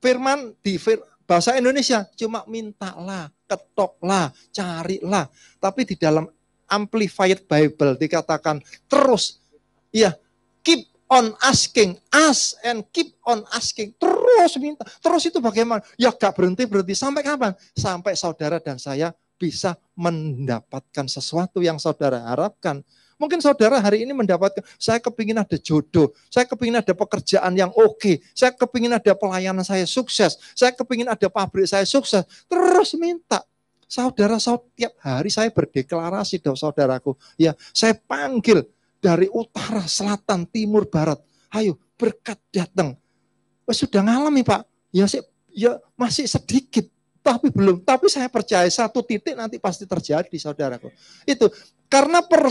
Speaker 1: firman di fir, bahasa Indonesia cuma mintalah, ketoklah, carilah. Tapi di dalam Amplified Bible dikatakan terus, ya keep on asking, ask and keep on asking. Terus minta. Terus itu bagaimana? Ya gak berhenti-berhenti. Sampai kapan? Sampai saudara dan saya bisa mendapatkan sesuatu yang saudara harapkan. Mungkin saudara hari ini mendapatkan, saya kepingin ada jodoh, saya kepingin ada pekerjaan yang oke, okay, saya kepingin ada pelayanan saya sukses, saya kepingin ada pabrik saya sukses. Terus minta. Saudara, setiap hari saya berdeklarasi dong saudaraku. Ya, saya panggil dari utara, selatan, timur, barat. Ayo, berkat datang. Oh, sudah ngalami Pak. Ya, saya, ya masih sedikit, tapi belum. Tapi saya percaya satu titik nanti pasti terjadi, saudaraku. Itu karena per,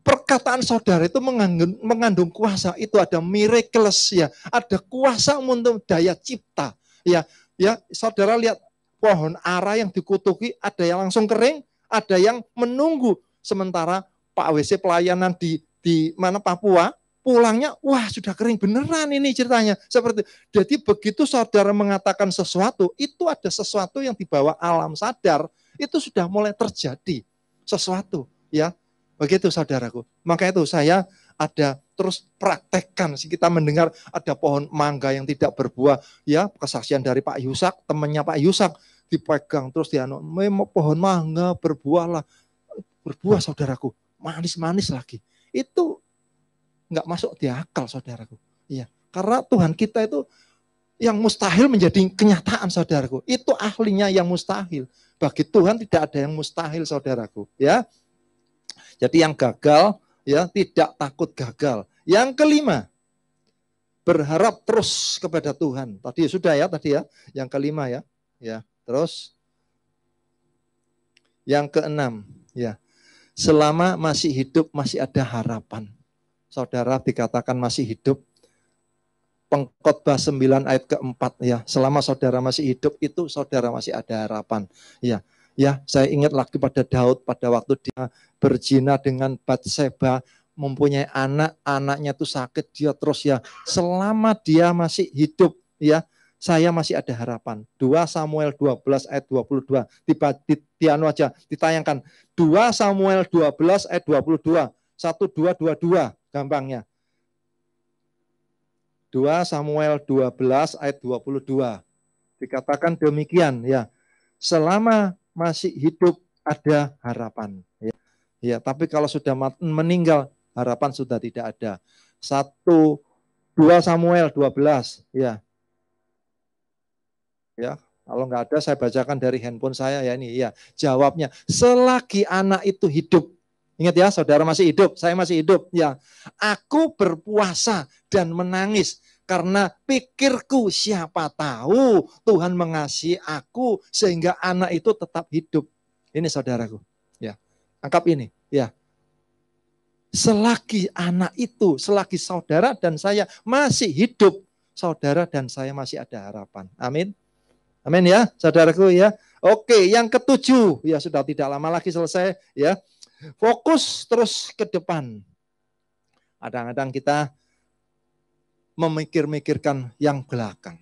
Speaker 1: perkataan saudara itu mengandung, mengandung kuasa. Itu ada miracles ya, ada kuasa untuk daya cipta ya. Ya, saudara lihat pohon ara yang dikutuki ada yang langsung kering, ada yang menunggu. Sementara Pak WC pelayanan di di mana Papua pulangnya wah sudah kering beneran ini ceritanya seperti jadi begitu saudara mengatakan sesuatu itu ada sesuatu yang dibawa alam sadar itu sudah mulai terjadi sesuatu ya Begitu saudaraku. Maka itu saya ada terus praktekkan. Kita mendengar ada pohon mangga yang tidak berbuah. Ya kesaksian dari Pak Yusak, temannya Pak Yusak dipegang terus dia Memang pohon mangga berbuahlah. Berbuah hmm. saudaraku. Manis-manis lagi. Itu nggak masuk di akal saudaraku. Iya. Karena Tuhan kita itu yang mustahil menjadi kenyataan saudaraku. Itu ahlinya yang mustahil. Bagi Tuhan tidak ada yang mustahil saudaraku. Ya, jadi yang gagal ya tidak takut gagal. Yang kelima, berharap terus kepada Tuhan. Tadi sudah ya tadi ya, yang kelima ya. Ya, terus yang keenam, ya. Selama masih hidup masih ada harapan. Saudara dikatakan masih hidup Pengkhotbah 9 ayat keempat ya. Selama saudara masih hidup itu saudara masih ada harapan. Ya. Ya, saya ingat lagi pada Daud pada waktu dia berzina dengan Batseba, mempunyai anak, anaknya itu sakit dia terus ya. Selama dia masih hidup ya, saya masih ada harapan. 2 Samuel 12 ayat 22. Tiba di di anu aja ditayangkan. 2 Samuel 12 ayat 22. 1 2 2 2 gampangnya. 2 Samuel 12 ayat 22. Dikatakan demikian ya. Selama masih hidup ada harapan. Ya, tapi kalau sudah meninggal harapan sudah tidak ada. Satu, dua Samuel 12, ya. Ya, kalau nggak ada saya bacakan dari handphone saya ya ini ya. Jawabnya, selagi anak itu hidup. Ingat ya, saudara masih hidup, saya masih hidup ya. Aku berpuasa dan menangis karena pikirku siapa tahu Tuhan mengasihi aku sehingga anak itu tetap hidup. Ini saudaraku. Angkap ini, ya. Selagi anak itu, selagi saudara dan saya masih hidup, saudara dan saya masih ada harapan. Amin. Amin ya, saudaraku ya. Oke, yang ketujuh ya sudah tidak lama lagi selesai ya. Fokus terus ke depan. Kadang-kadang kita memikir-mikirkan yang belakang.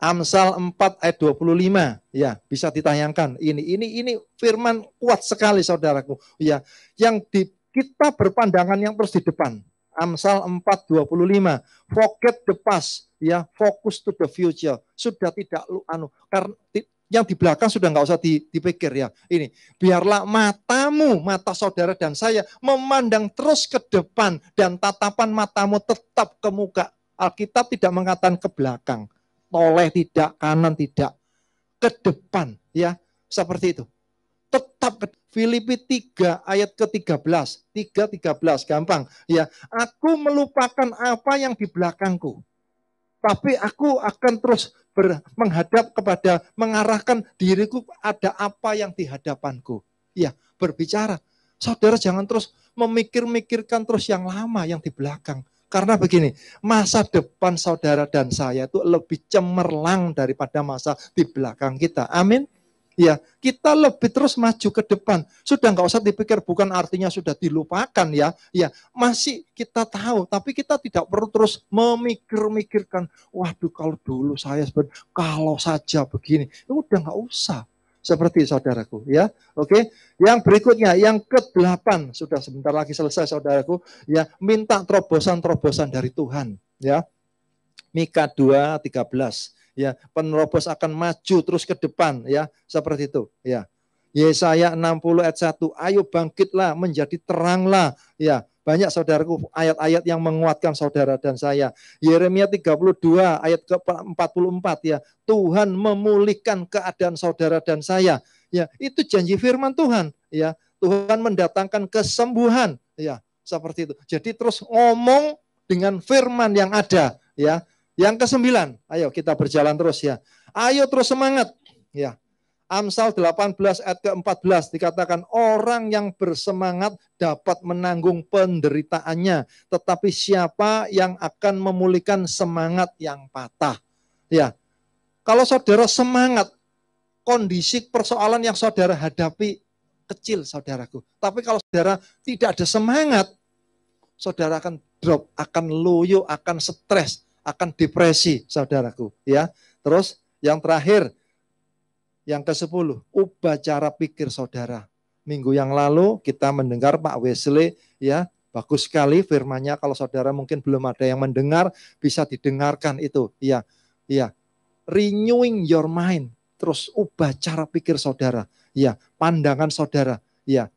Speaker 1: Amsal 4 ayat 25 ya bisa ditayangkan ini ini ini firman kuat sekali saudaraku ya yang di, kita berpandangan yang terus di depan Amsal puluh forget the past ya fokus to the future sudah tidak lu anu karena yang di belakang sudah nggak usah dipikir ya. Ini biarlah matamu, mata saudara dan saya memandang terus ke depan dan tatapan matamu tetap ke muka. Alkitab tidak mengatakan ke belakang, toleh, tidak kanan, tidak ke depan ya, seperti itu. Tetap ke Filipi 3 ayat ke-13, 3 13 gampang ya. Aku melupakan apa yang di belakangku. Tapi aku akan terus ber, menghadap kepada mengarahkan diriku ada apa yang di hadapanku. Ya, berbicara. Saudara jangan terus memikir-mikirkan terus yang lama yang di belakang. Karena begini, masa depan saudara dan saya itu lebih cemerlang daripada masa di belakang kita. Amin. Ya, kita lebih terus maju ke depan. Sudah nggak usah dipikir, bukan artinya sudah dilupakan ya. Ya, masih kita tahu, tapi kita tidak perlu terus memikir-mikirkan. Waduh, kalau dulu saya sebenarnya kalau saja begini, udah nggak usah seperti saudaraku ya oke yang berikutnya yang ke-8 sudah sebentar lagi selesai saudaraku ya minta terobosan-terobosan dari Tuhan ya Mika 2:13 ya penerobos akan maju terus ke depan ya seperti itu ya Yesaya 60 ayat 1 ayo bangkitlah menjadi teranglah ya banyak saudaraku ayat-ayat yang menguatkan saudara dan saya. Yeremia 32 ayat ke-44 ya. Tuhan memulihkan keadaan saudara dan saya. Ya, itu janji firman Tuhan, ya. Tuhan mendatangkan kesembuhan, ya, seperti itu. Jadi terus ngomong dengan firman yang ada, ya. Yang kesembilan, ayo kita berjalan terus ya. Ayo terus semangat, ya. Amsal 18 ayat ke-14 dikatakan orang yang bersemangat dapat menanggung penderitaannya, tetapi siapa yang akan memulihkan semangat yang patah? Ya. Kalau saudara semangat kondisi persoalan yang saudara hadapi kecil saudaraku. Tapi kalau saudara tidak ada semangat, saudara akan drop, akan loyo, akan stres, akan depresi saudaraku, ya. Terus yang terakhir, yang ke-10, ubah cara pikir saudara. Minggu yang lalu kita mendengar Pak Wesley ya, bagus sekali firmanya. kalau saudara mungkin belum ada yang mendengar bisa didengarkan itu. Iya. Iya. Renewing your mind, terus ubah cara pikir saudara. Iya, pandangan saudara. Iya.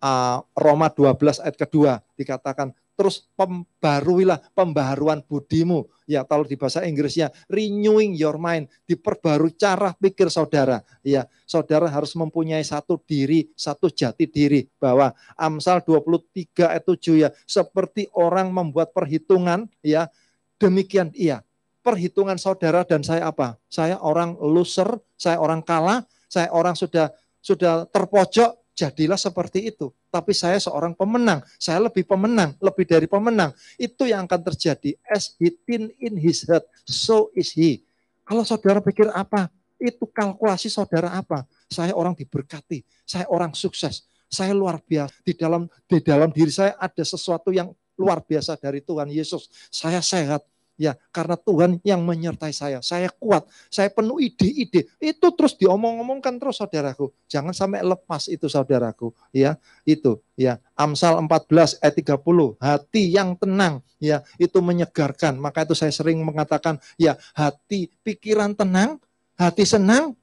Speaker 1: Uh, Roma 12 ayat kedua dikatakan terus pembaruilah pembaharuan budimu. Ya, kalau di bahasa Inggrisnya renewing your mind, diperbarui cara pikir saudara. Ya, saudara harus mempunyai satu diri, satu jati diri bahwa Amsal 23 ayat 7 ya, seperti orang membuat perhitungan ya, demikian ia. Perhitungan saudara dan saya apa? Saya orang loser, saya orang kalah, saya orang sudah sudah terpojok, jadilah seperti itu. Tapi saya seorang pemenang, saya lebih pemenang, lebih dari pemenang. Itu yang akan terjadi. As he thin in his heart, so is he. Kalau saudara pikir apa? Itu kalkulasi saudara apa? Saya orang diberkati, saya orang sukses, saya luar biasa. Di dalam di dalam diri saya ada sesuatu yang luar biasa dari Tuhan Yesus. Saya sehat, Ya, karena Tuhan yang menyertai saya. Saya kuat, saya penuh ide-ide. Itu terus diomong-omongkan terus saudaraku. Jangan sampai lepas itu saudaraku, ya. Itu, ya. Amsal 14 ayat 30, hati yang tenang, ya, itu menyegarkan. Maka itu saya sering mengatakan, ya, hati pikiran tenang, hati senang,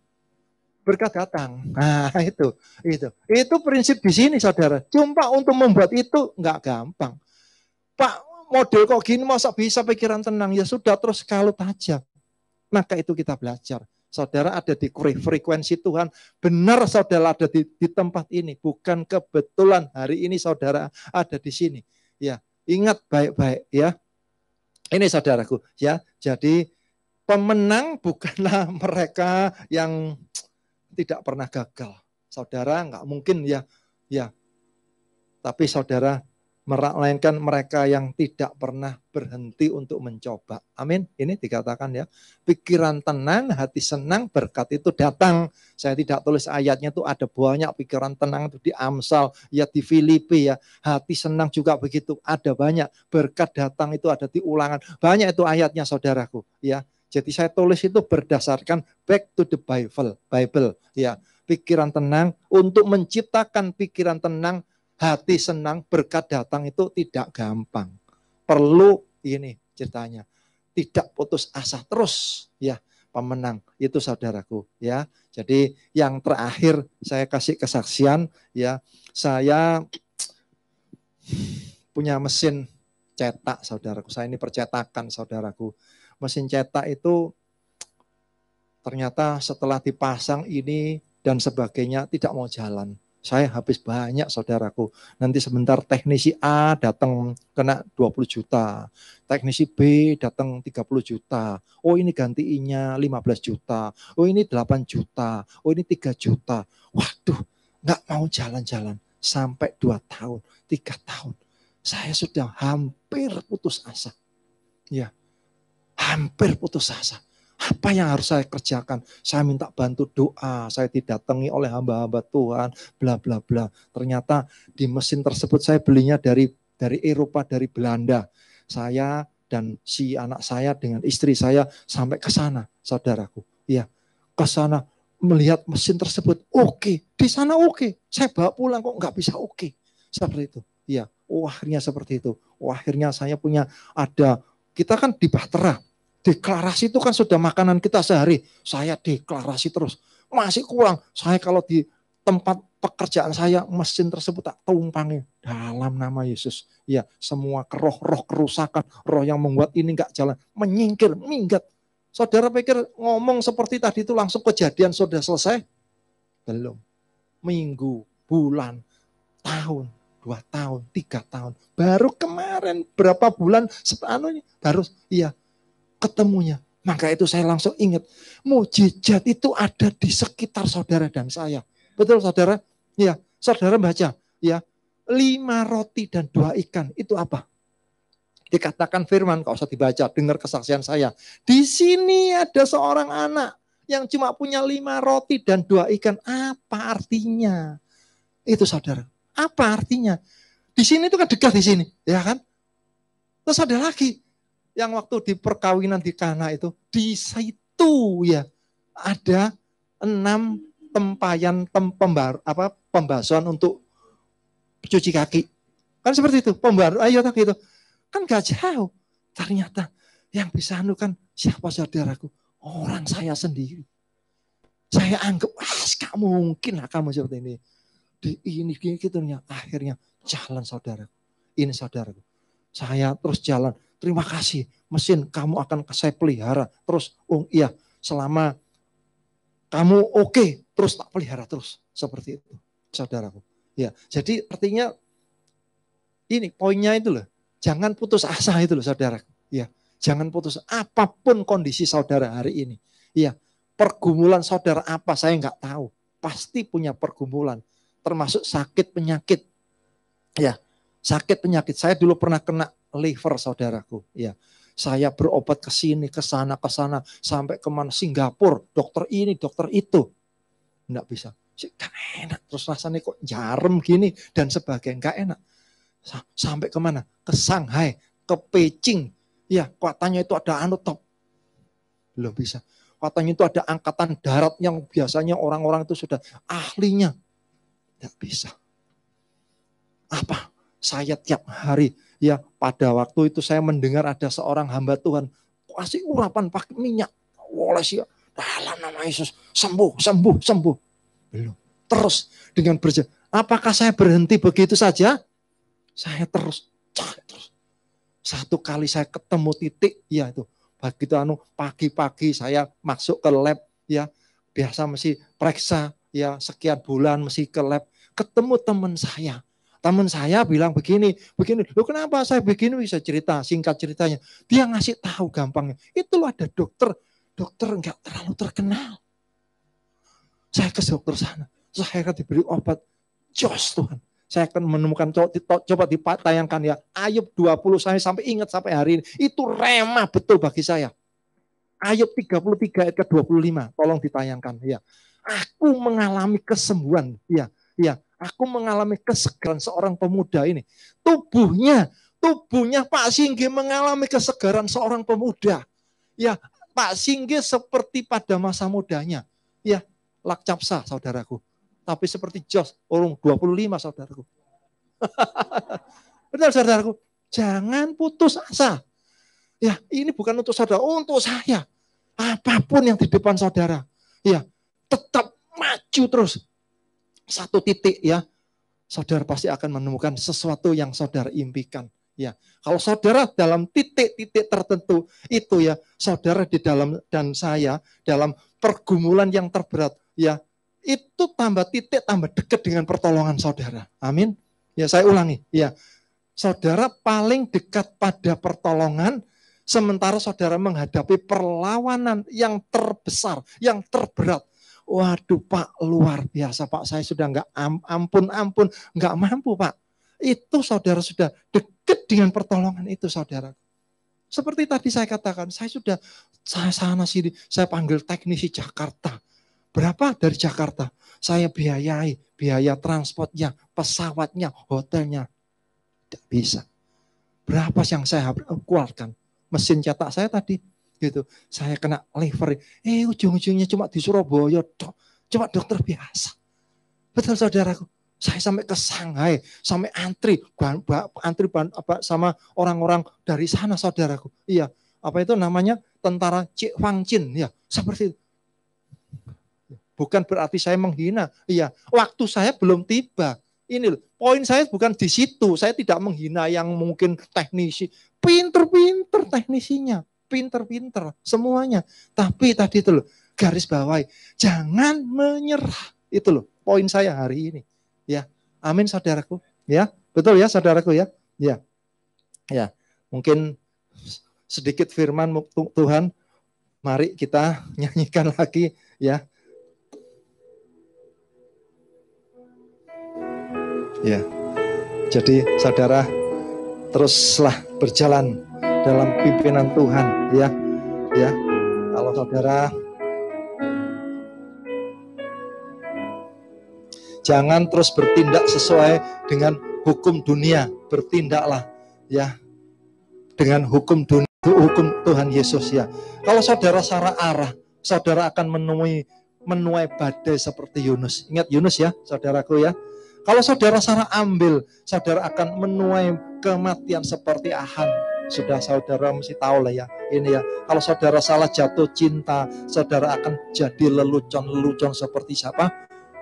Speaker 1: berkat datang. Nah, itu, itu. Itu prinsip di sini, Saudara. Cuma untuk membuat itu enggak gampang. Pak, model kok gini masa bisa pikiran tenang? Ya sudah terus kalau tajam. Maka itu kita belajar. Saudara ada di frekuensi Tuhan. Benar saudara ada di, di tempat ini. Bukan kebetulan hari ini saudara ada di sini. Ya, ingat baik-baik ya. Ini saudaraku ya. Jadi pemenang bukanlah mereka yang tidak pernah gagal. Saudara nggak mungkin ya, ya. Tapi saudara melainkan mereka yang tidak pernah berhenti untuk mencoba. Amin. Ini dikatakan ya. Pikiran tenang, hati senang, berkat itu datang. Saya tidak tulis ayatnya itu ada banyak pikiran tenang itu di Amsal, ya di Filipi ya. Hati senang juga begitu, ada banyak. Berkat datang itu ada di ulangan. Banyak itu ayatnya saudaraku ya. Jadi saya tulis itu berdasarkan back to the Bible, Bible ya. Pikiran tenang untuk menciptakan pikiran tenang hati senang, berkat datang itu tidak gampang. Perlu ini ceritanya. Tidak putus asa terus ya pemenang itu saudaraku ya. Jadi yang terakhir saya kasih kesaksian ya. Saya punya mesin cetak saudaraku. Saya ini percetakan saudaraku. Mesin cetak itu ternyata setelah dipasang ini dan sebagainya tidak mau jalan. Saya habis banyak saudaraku. Nanti sebentar teknisi A datang kena 20 juta. Teknisi B datang 30 juta. Oh ini gantiinnya 15 juta. Oh ini 8 juta. Oh ini 3 juta. Waduh nggak mau jalan-jalan. Sampai 2 tahun, 3 tahun. Saya sudah hampir putus asa. Ya, hampir putus asa. Apa yang harus saya kerjakan? Saya minta bantu doa, saya didatangi oleh hamba-hamba Tuhan, bla bla bla. Ternyata di mesin tersebut saya belinya dari dari Eropa, dari Belanda. Saya dan si anak saya dengan istri saya sampai ke sana, saudaraku. Ya, ke sana melihat mesin tersebut. Oke, okay. di sana oke. Okay. Saya bawa pulang kok nggak bisa oke. Okay. Seperti itu. ya Oh, akhirnya seperti itu. Oh, akhirnya saya punya ada kita kan di Bahtera. Deklarasi itu kan sudah makanan kita sehari. Saya deklarasi terus. Masih kurang. Saya kalau di tempat pekerjaan saya mesin tersebut tak tumpangi dalam nama Yesus. Ya, semua roh-roh kerusakan, roh yang membuat ini enggak jalan, menyingkir, minggat. Saudara pikir ngomong seperti tadi itu langsung kejadian sudah selesai? Belum. Minggu, bulan, tahun, dua tahun, tiga tahun. Baru kemarin berapa bulan, anunya, baru iya ketemunya. Maka itu saya langsung ingat, mujizat itu ada di sekitar saudara dan saya. Betul saudara? Ya, saudara baca, ya, lima roti dan dua ikan itu apa? Dikatakan firman, kalau usah dibaca, dengar kesaksian saya. Di sini ada seorang anak yang cuma punya lima roti dan dua ikan. Apa artinya? Itu saudara. Apa artinya? Di sini itu kan dekat di sini, ya kan? Terus ada lagi, yang waktu di perkawinan di Kana itu, di situ ya ada enam tempayan tem, pembar, apa pembasuhan untuk cuci kaki. Kan seperti itu, pembaru ayo tak gitu. Kan gak jauh. Ternyata yang bisa anu kan siapa saudaraku? Orang saya sendiri. Saya anggap, wah gak mungkin lah kamu seperti ini. Di ini, gini, gitu. Akhirnya jalan saudara Ini saudaraku. Saya terus jalan terima kasih mesin kamu akan saya pelihara terus. Oh iya, selama kamu oke okay, terus tak pelihara terus seperti itu, saudaraku. Ya, jadi artinya ini poinnya itu loh. Jangan putus asa itu loh saudara. Ya, jangan putus apapun kondisi saudara hari ini. Ya, pergumulan saudara apa saya nggak tahu. Pasti punya pergumulan, termasuk sakit penyakit. Ya, sakit penyakit. Saya dulu pernah kena liver saudaraku. Ya, saya berobat ke sini, ke sana, ke sana, sampai ke mana Singapura, dokter ini, dokter itu. Enggak bisa. Kan enak, terus rasanya kok jarum gini dan sebagainya, enggak enak. Sampai kemana? Ke Shanghai, ke Beijing. Ya, katanya itu ada anu top. Belum bisa. Katanya itu ada angkatan darat yang biasanya orang-orang itu sudah ahlinya. Tidak bisa. Apa? Saya tiap hari Ya, pada waktu itu saya mendengar ada seorang hamba Tuhan kasih urapan pakai minyak. oleh ya, dalam nama Yesus sembuh, sembuh, sembuh. Belum. Terus dengan berjalan. Apakah saya berhenti begitu saja? Saya terus, terus. Satu kali saya ketemu titik, ya itu. Begitu anu pagi-pagi saya masuk ke lab, ya biasa mesti periksa, ya sekian bulan mesti ke lab. Ketemu teman saya, Teman saya bilang begini, begini. Lo kenapa saya begini bisa cerita singkat ceritanya. Dia ngasih tahu gampangnya. Itu lo ada dokter. Dokter enggak terlalu terkenal. Saya ke dokter sana. Saya akan diberi obat. Jos Tuhan. Saya akan menemukan coba ditayangkan ya. Ayub 20 saya sampai ingat sampai hari ini. Itu remah betul bagi saya. Ayub 33 ayat ke-25. Tolong ditayangkan ya. Aku mengalami kesembuhan. Ya, ya. Aku mengalami kesegaran seorang pemuda ini. Tubuhnya, tubuhnya Pak Singgi mengalami kesegaran seorang pemuda. Ya, Pak Singgi seperti pada masa mudanya. Ya, lakcapsa saudaraku. Tapi seperti Jos, orang 25 saudaraku. Benar saudaraku, jangan putus asa. Ya, ini bukan untuk saudara, untuk saya. Apapun yang di depan saudara, ya tetap maju terus satu titik ya, saudara pasti akan menemukan sesuatu yang saudara impikan. Ya, kalau saudara dalam titik-titik tertentu itu ya, saudara di dalam dan saya dalam pergumulan yang terberat ya, itu tambah titik tambah dekat dengan pertolongan saudara. Amin. Ya, saya ulangi, ya. Saudara paling dekat pada pertolongan sementara saudara menghadapi perlawanan yang terbesar, yang terberat, Waduh Pak, luar biasa Pak. Saya sudah nggak ampun ampun, nggak mampu Pak. Itu saudara sudah dekat dengan pertolongan itu saudara. Seperti tadi saya katakan, saya sudah saya sana sini, saya panggil teknisi Jakarta. Berapa dari Jakarta? Saya biayai, biaya transportnya, pesawatnya, hotelnya. Tidak bisa. Berapa yang saya keluarkan? Mesin cetak saya tadi gitu. Saya kena liver. Eh ujung-ujungnya cuma di Surabaya, dok. cuma dokter biasa. Betul saudaraku. Saya sampai ke Shanghai, sampai antri, bahan, bahan, antri apa, sama orang-orang dari sana saudaraku. Iya, apa itu namanya tentara Cik Wang Chin. Ya, seperti itu. Bukan berarti saya menghina. Iya, waktu saya belum tiba ini loh, poin saya bukan di situ. Saya tidak menghina yang mungkin teknisi, pinter-pinter teknisinya pinter-pinter semuanya. Tapi tadi itu loh, garis bawahi, jangan menyerah. Itu loh poin saya hari ini. Ya. Amin saudaraku, ya. Betul ya saudaraku ya. Ya. Ya. Mungkin sedikit firman Tuhan, mari kita nyanyikan lagi ya. Ya. Jadi saudara teruslah berjalan dalam pimpinan Tuhan ya ya kalau saudara jangan terus bertindak sesuai dengan hukum dunia bertindaklah ya dengan hukum dunia hukum Tuhan Yesus ya kalau saudara secara arah saudara akan menemui menuai badai seperti Yunus ingat Yunus ya saudaraku ya kalau saudara salah ambil saudara akan menuai kematian seperti Ahan sudah saudara mesti tahu lah ya ini ya kalau saudara salah jatuh cinta saudara akan jadi lelucon-lelucon seperti siapa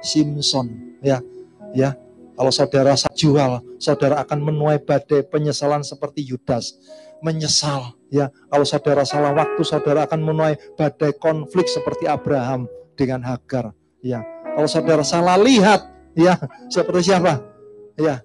Speaker 1: Simpson ya ya kalau saudara jual saudara akan menuai badai penyesalan seperti Yudas menyesal ya kalau saudara salah waktu saudara akan menuai badai konflik seperti Abraham dengan Hagar ya kalau saudara salah lihat ya seperti siapa ya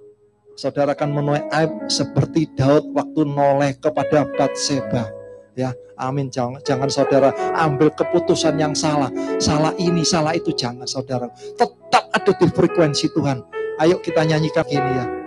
Speaker 1: saudara akan menuai aib seperti Daud waktu noleh kepada Batseba. Ya, amin. Jangan, jangan saudara ambil keputusan yang salah. Salah ini, salah itu jangan saudara. Tetap ada di frekuensi Tuhan. Ayo kita nyanyikan ini ya.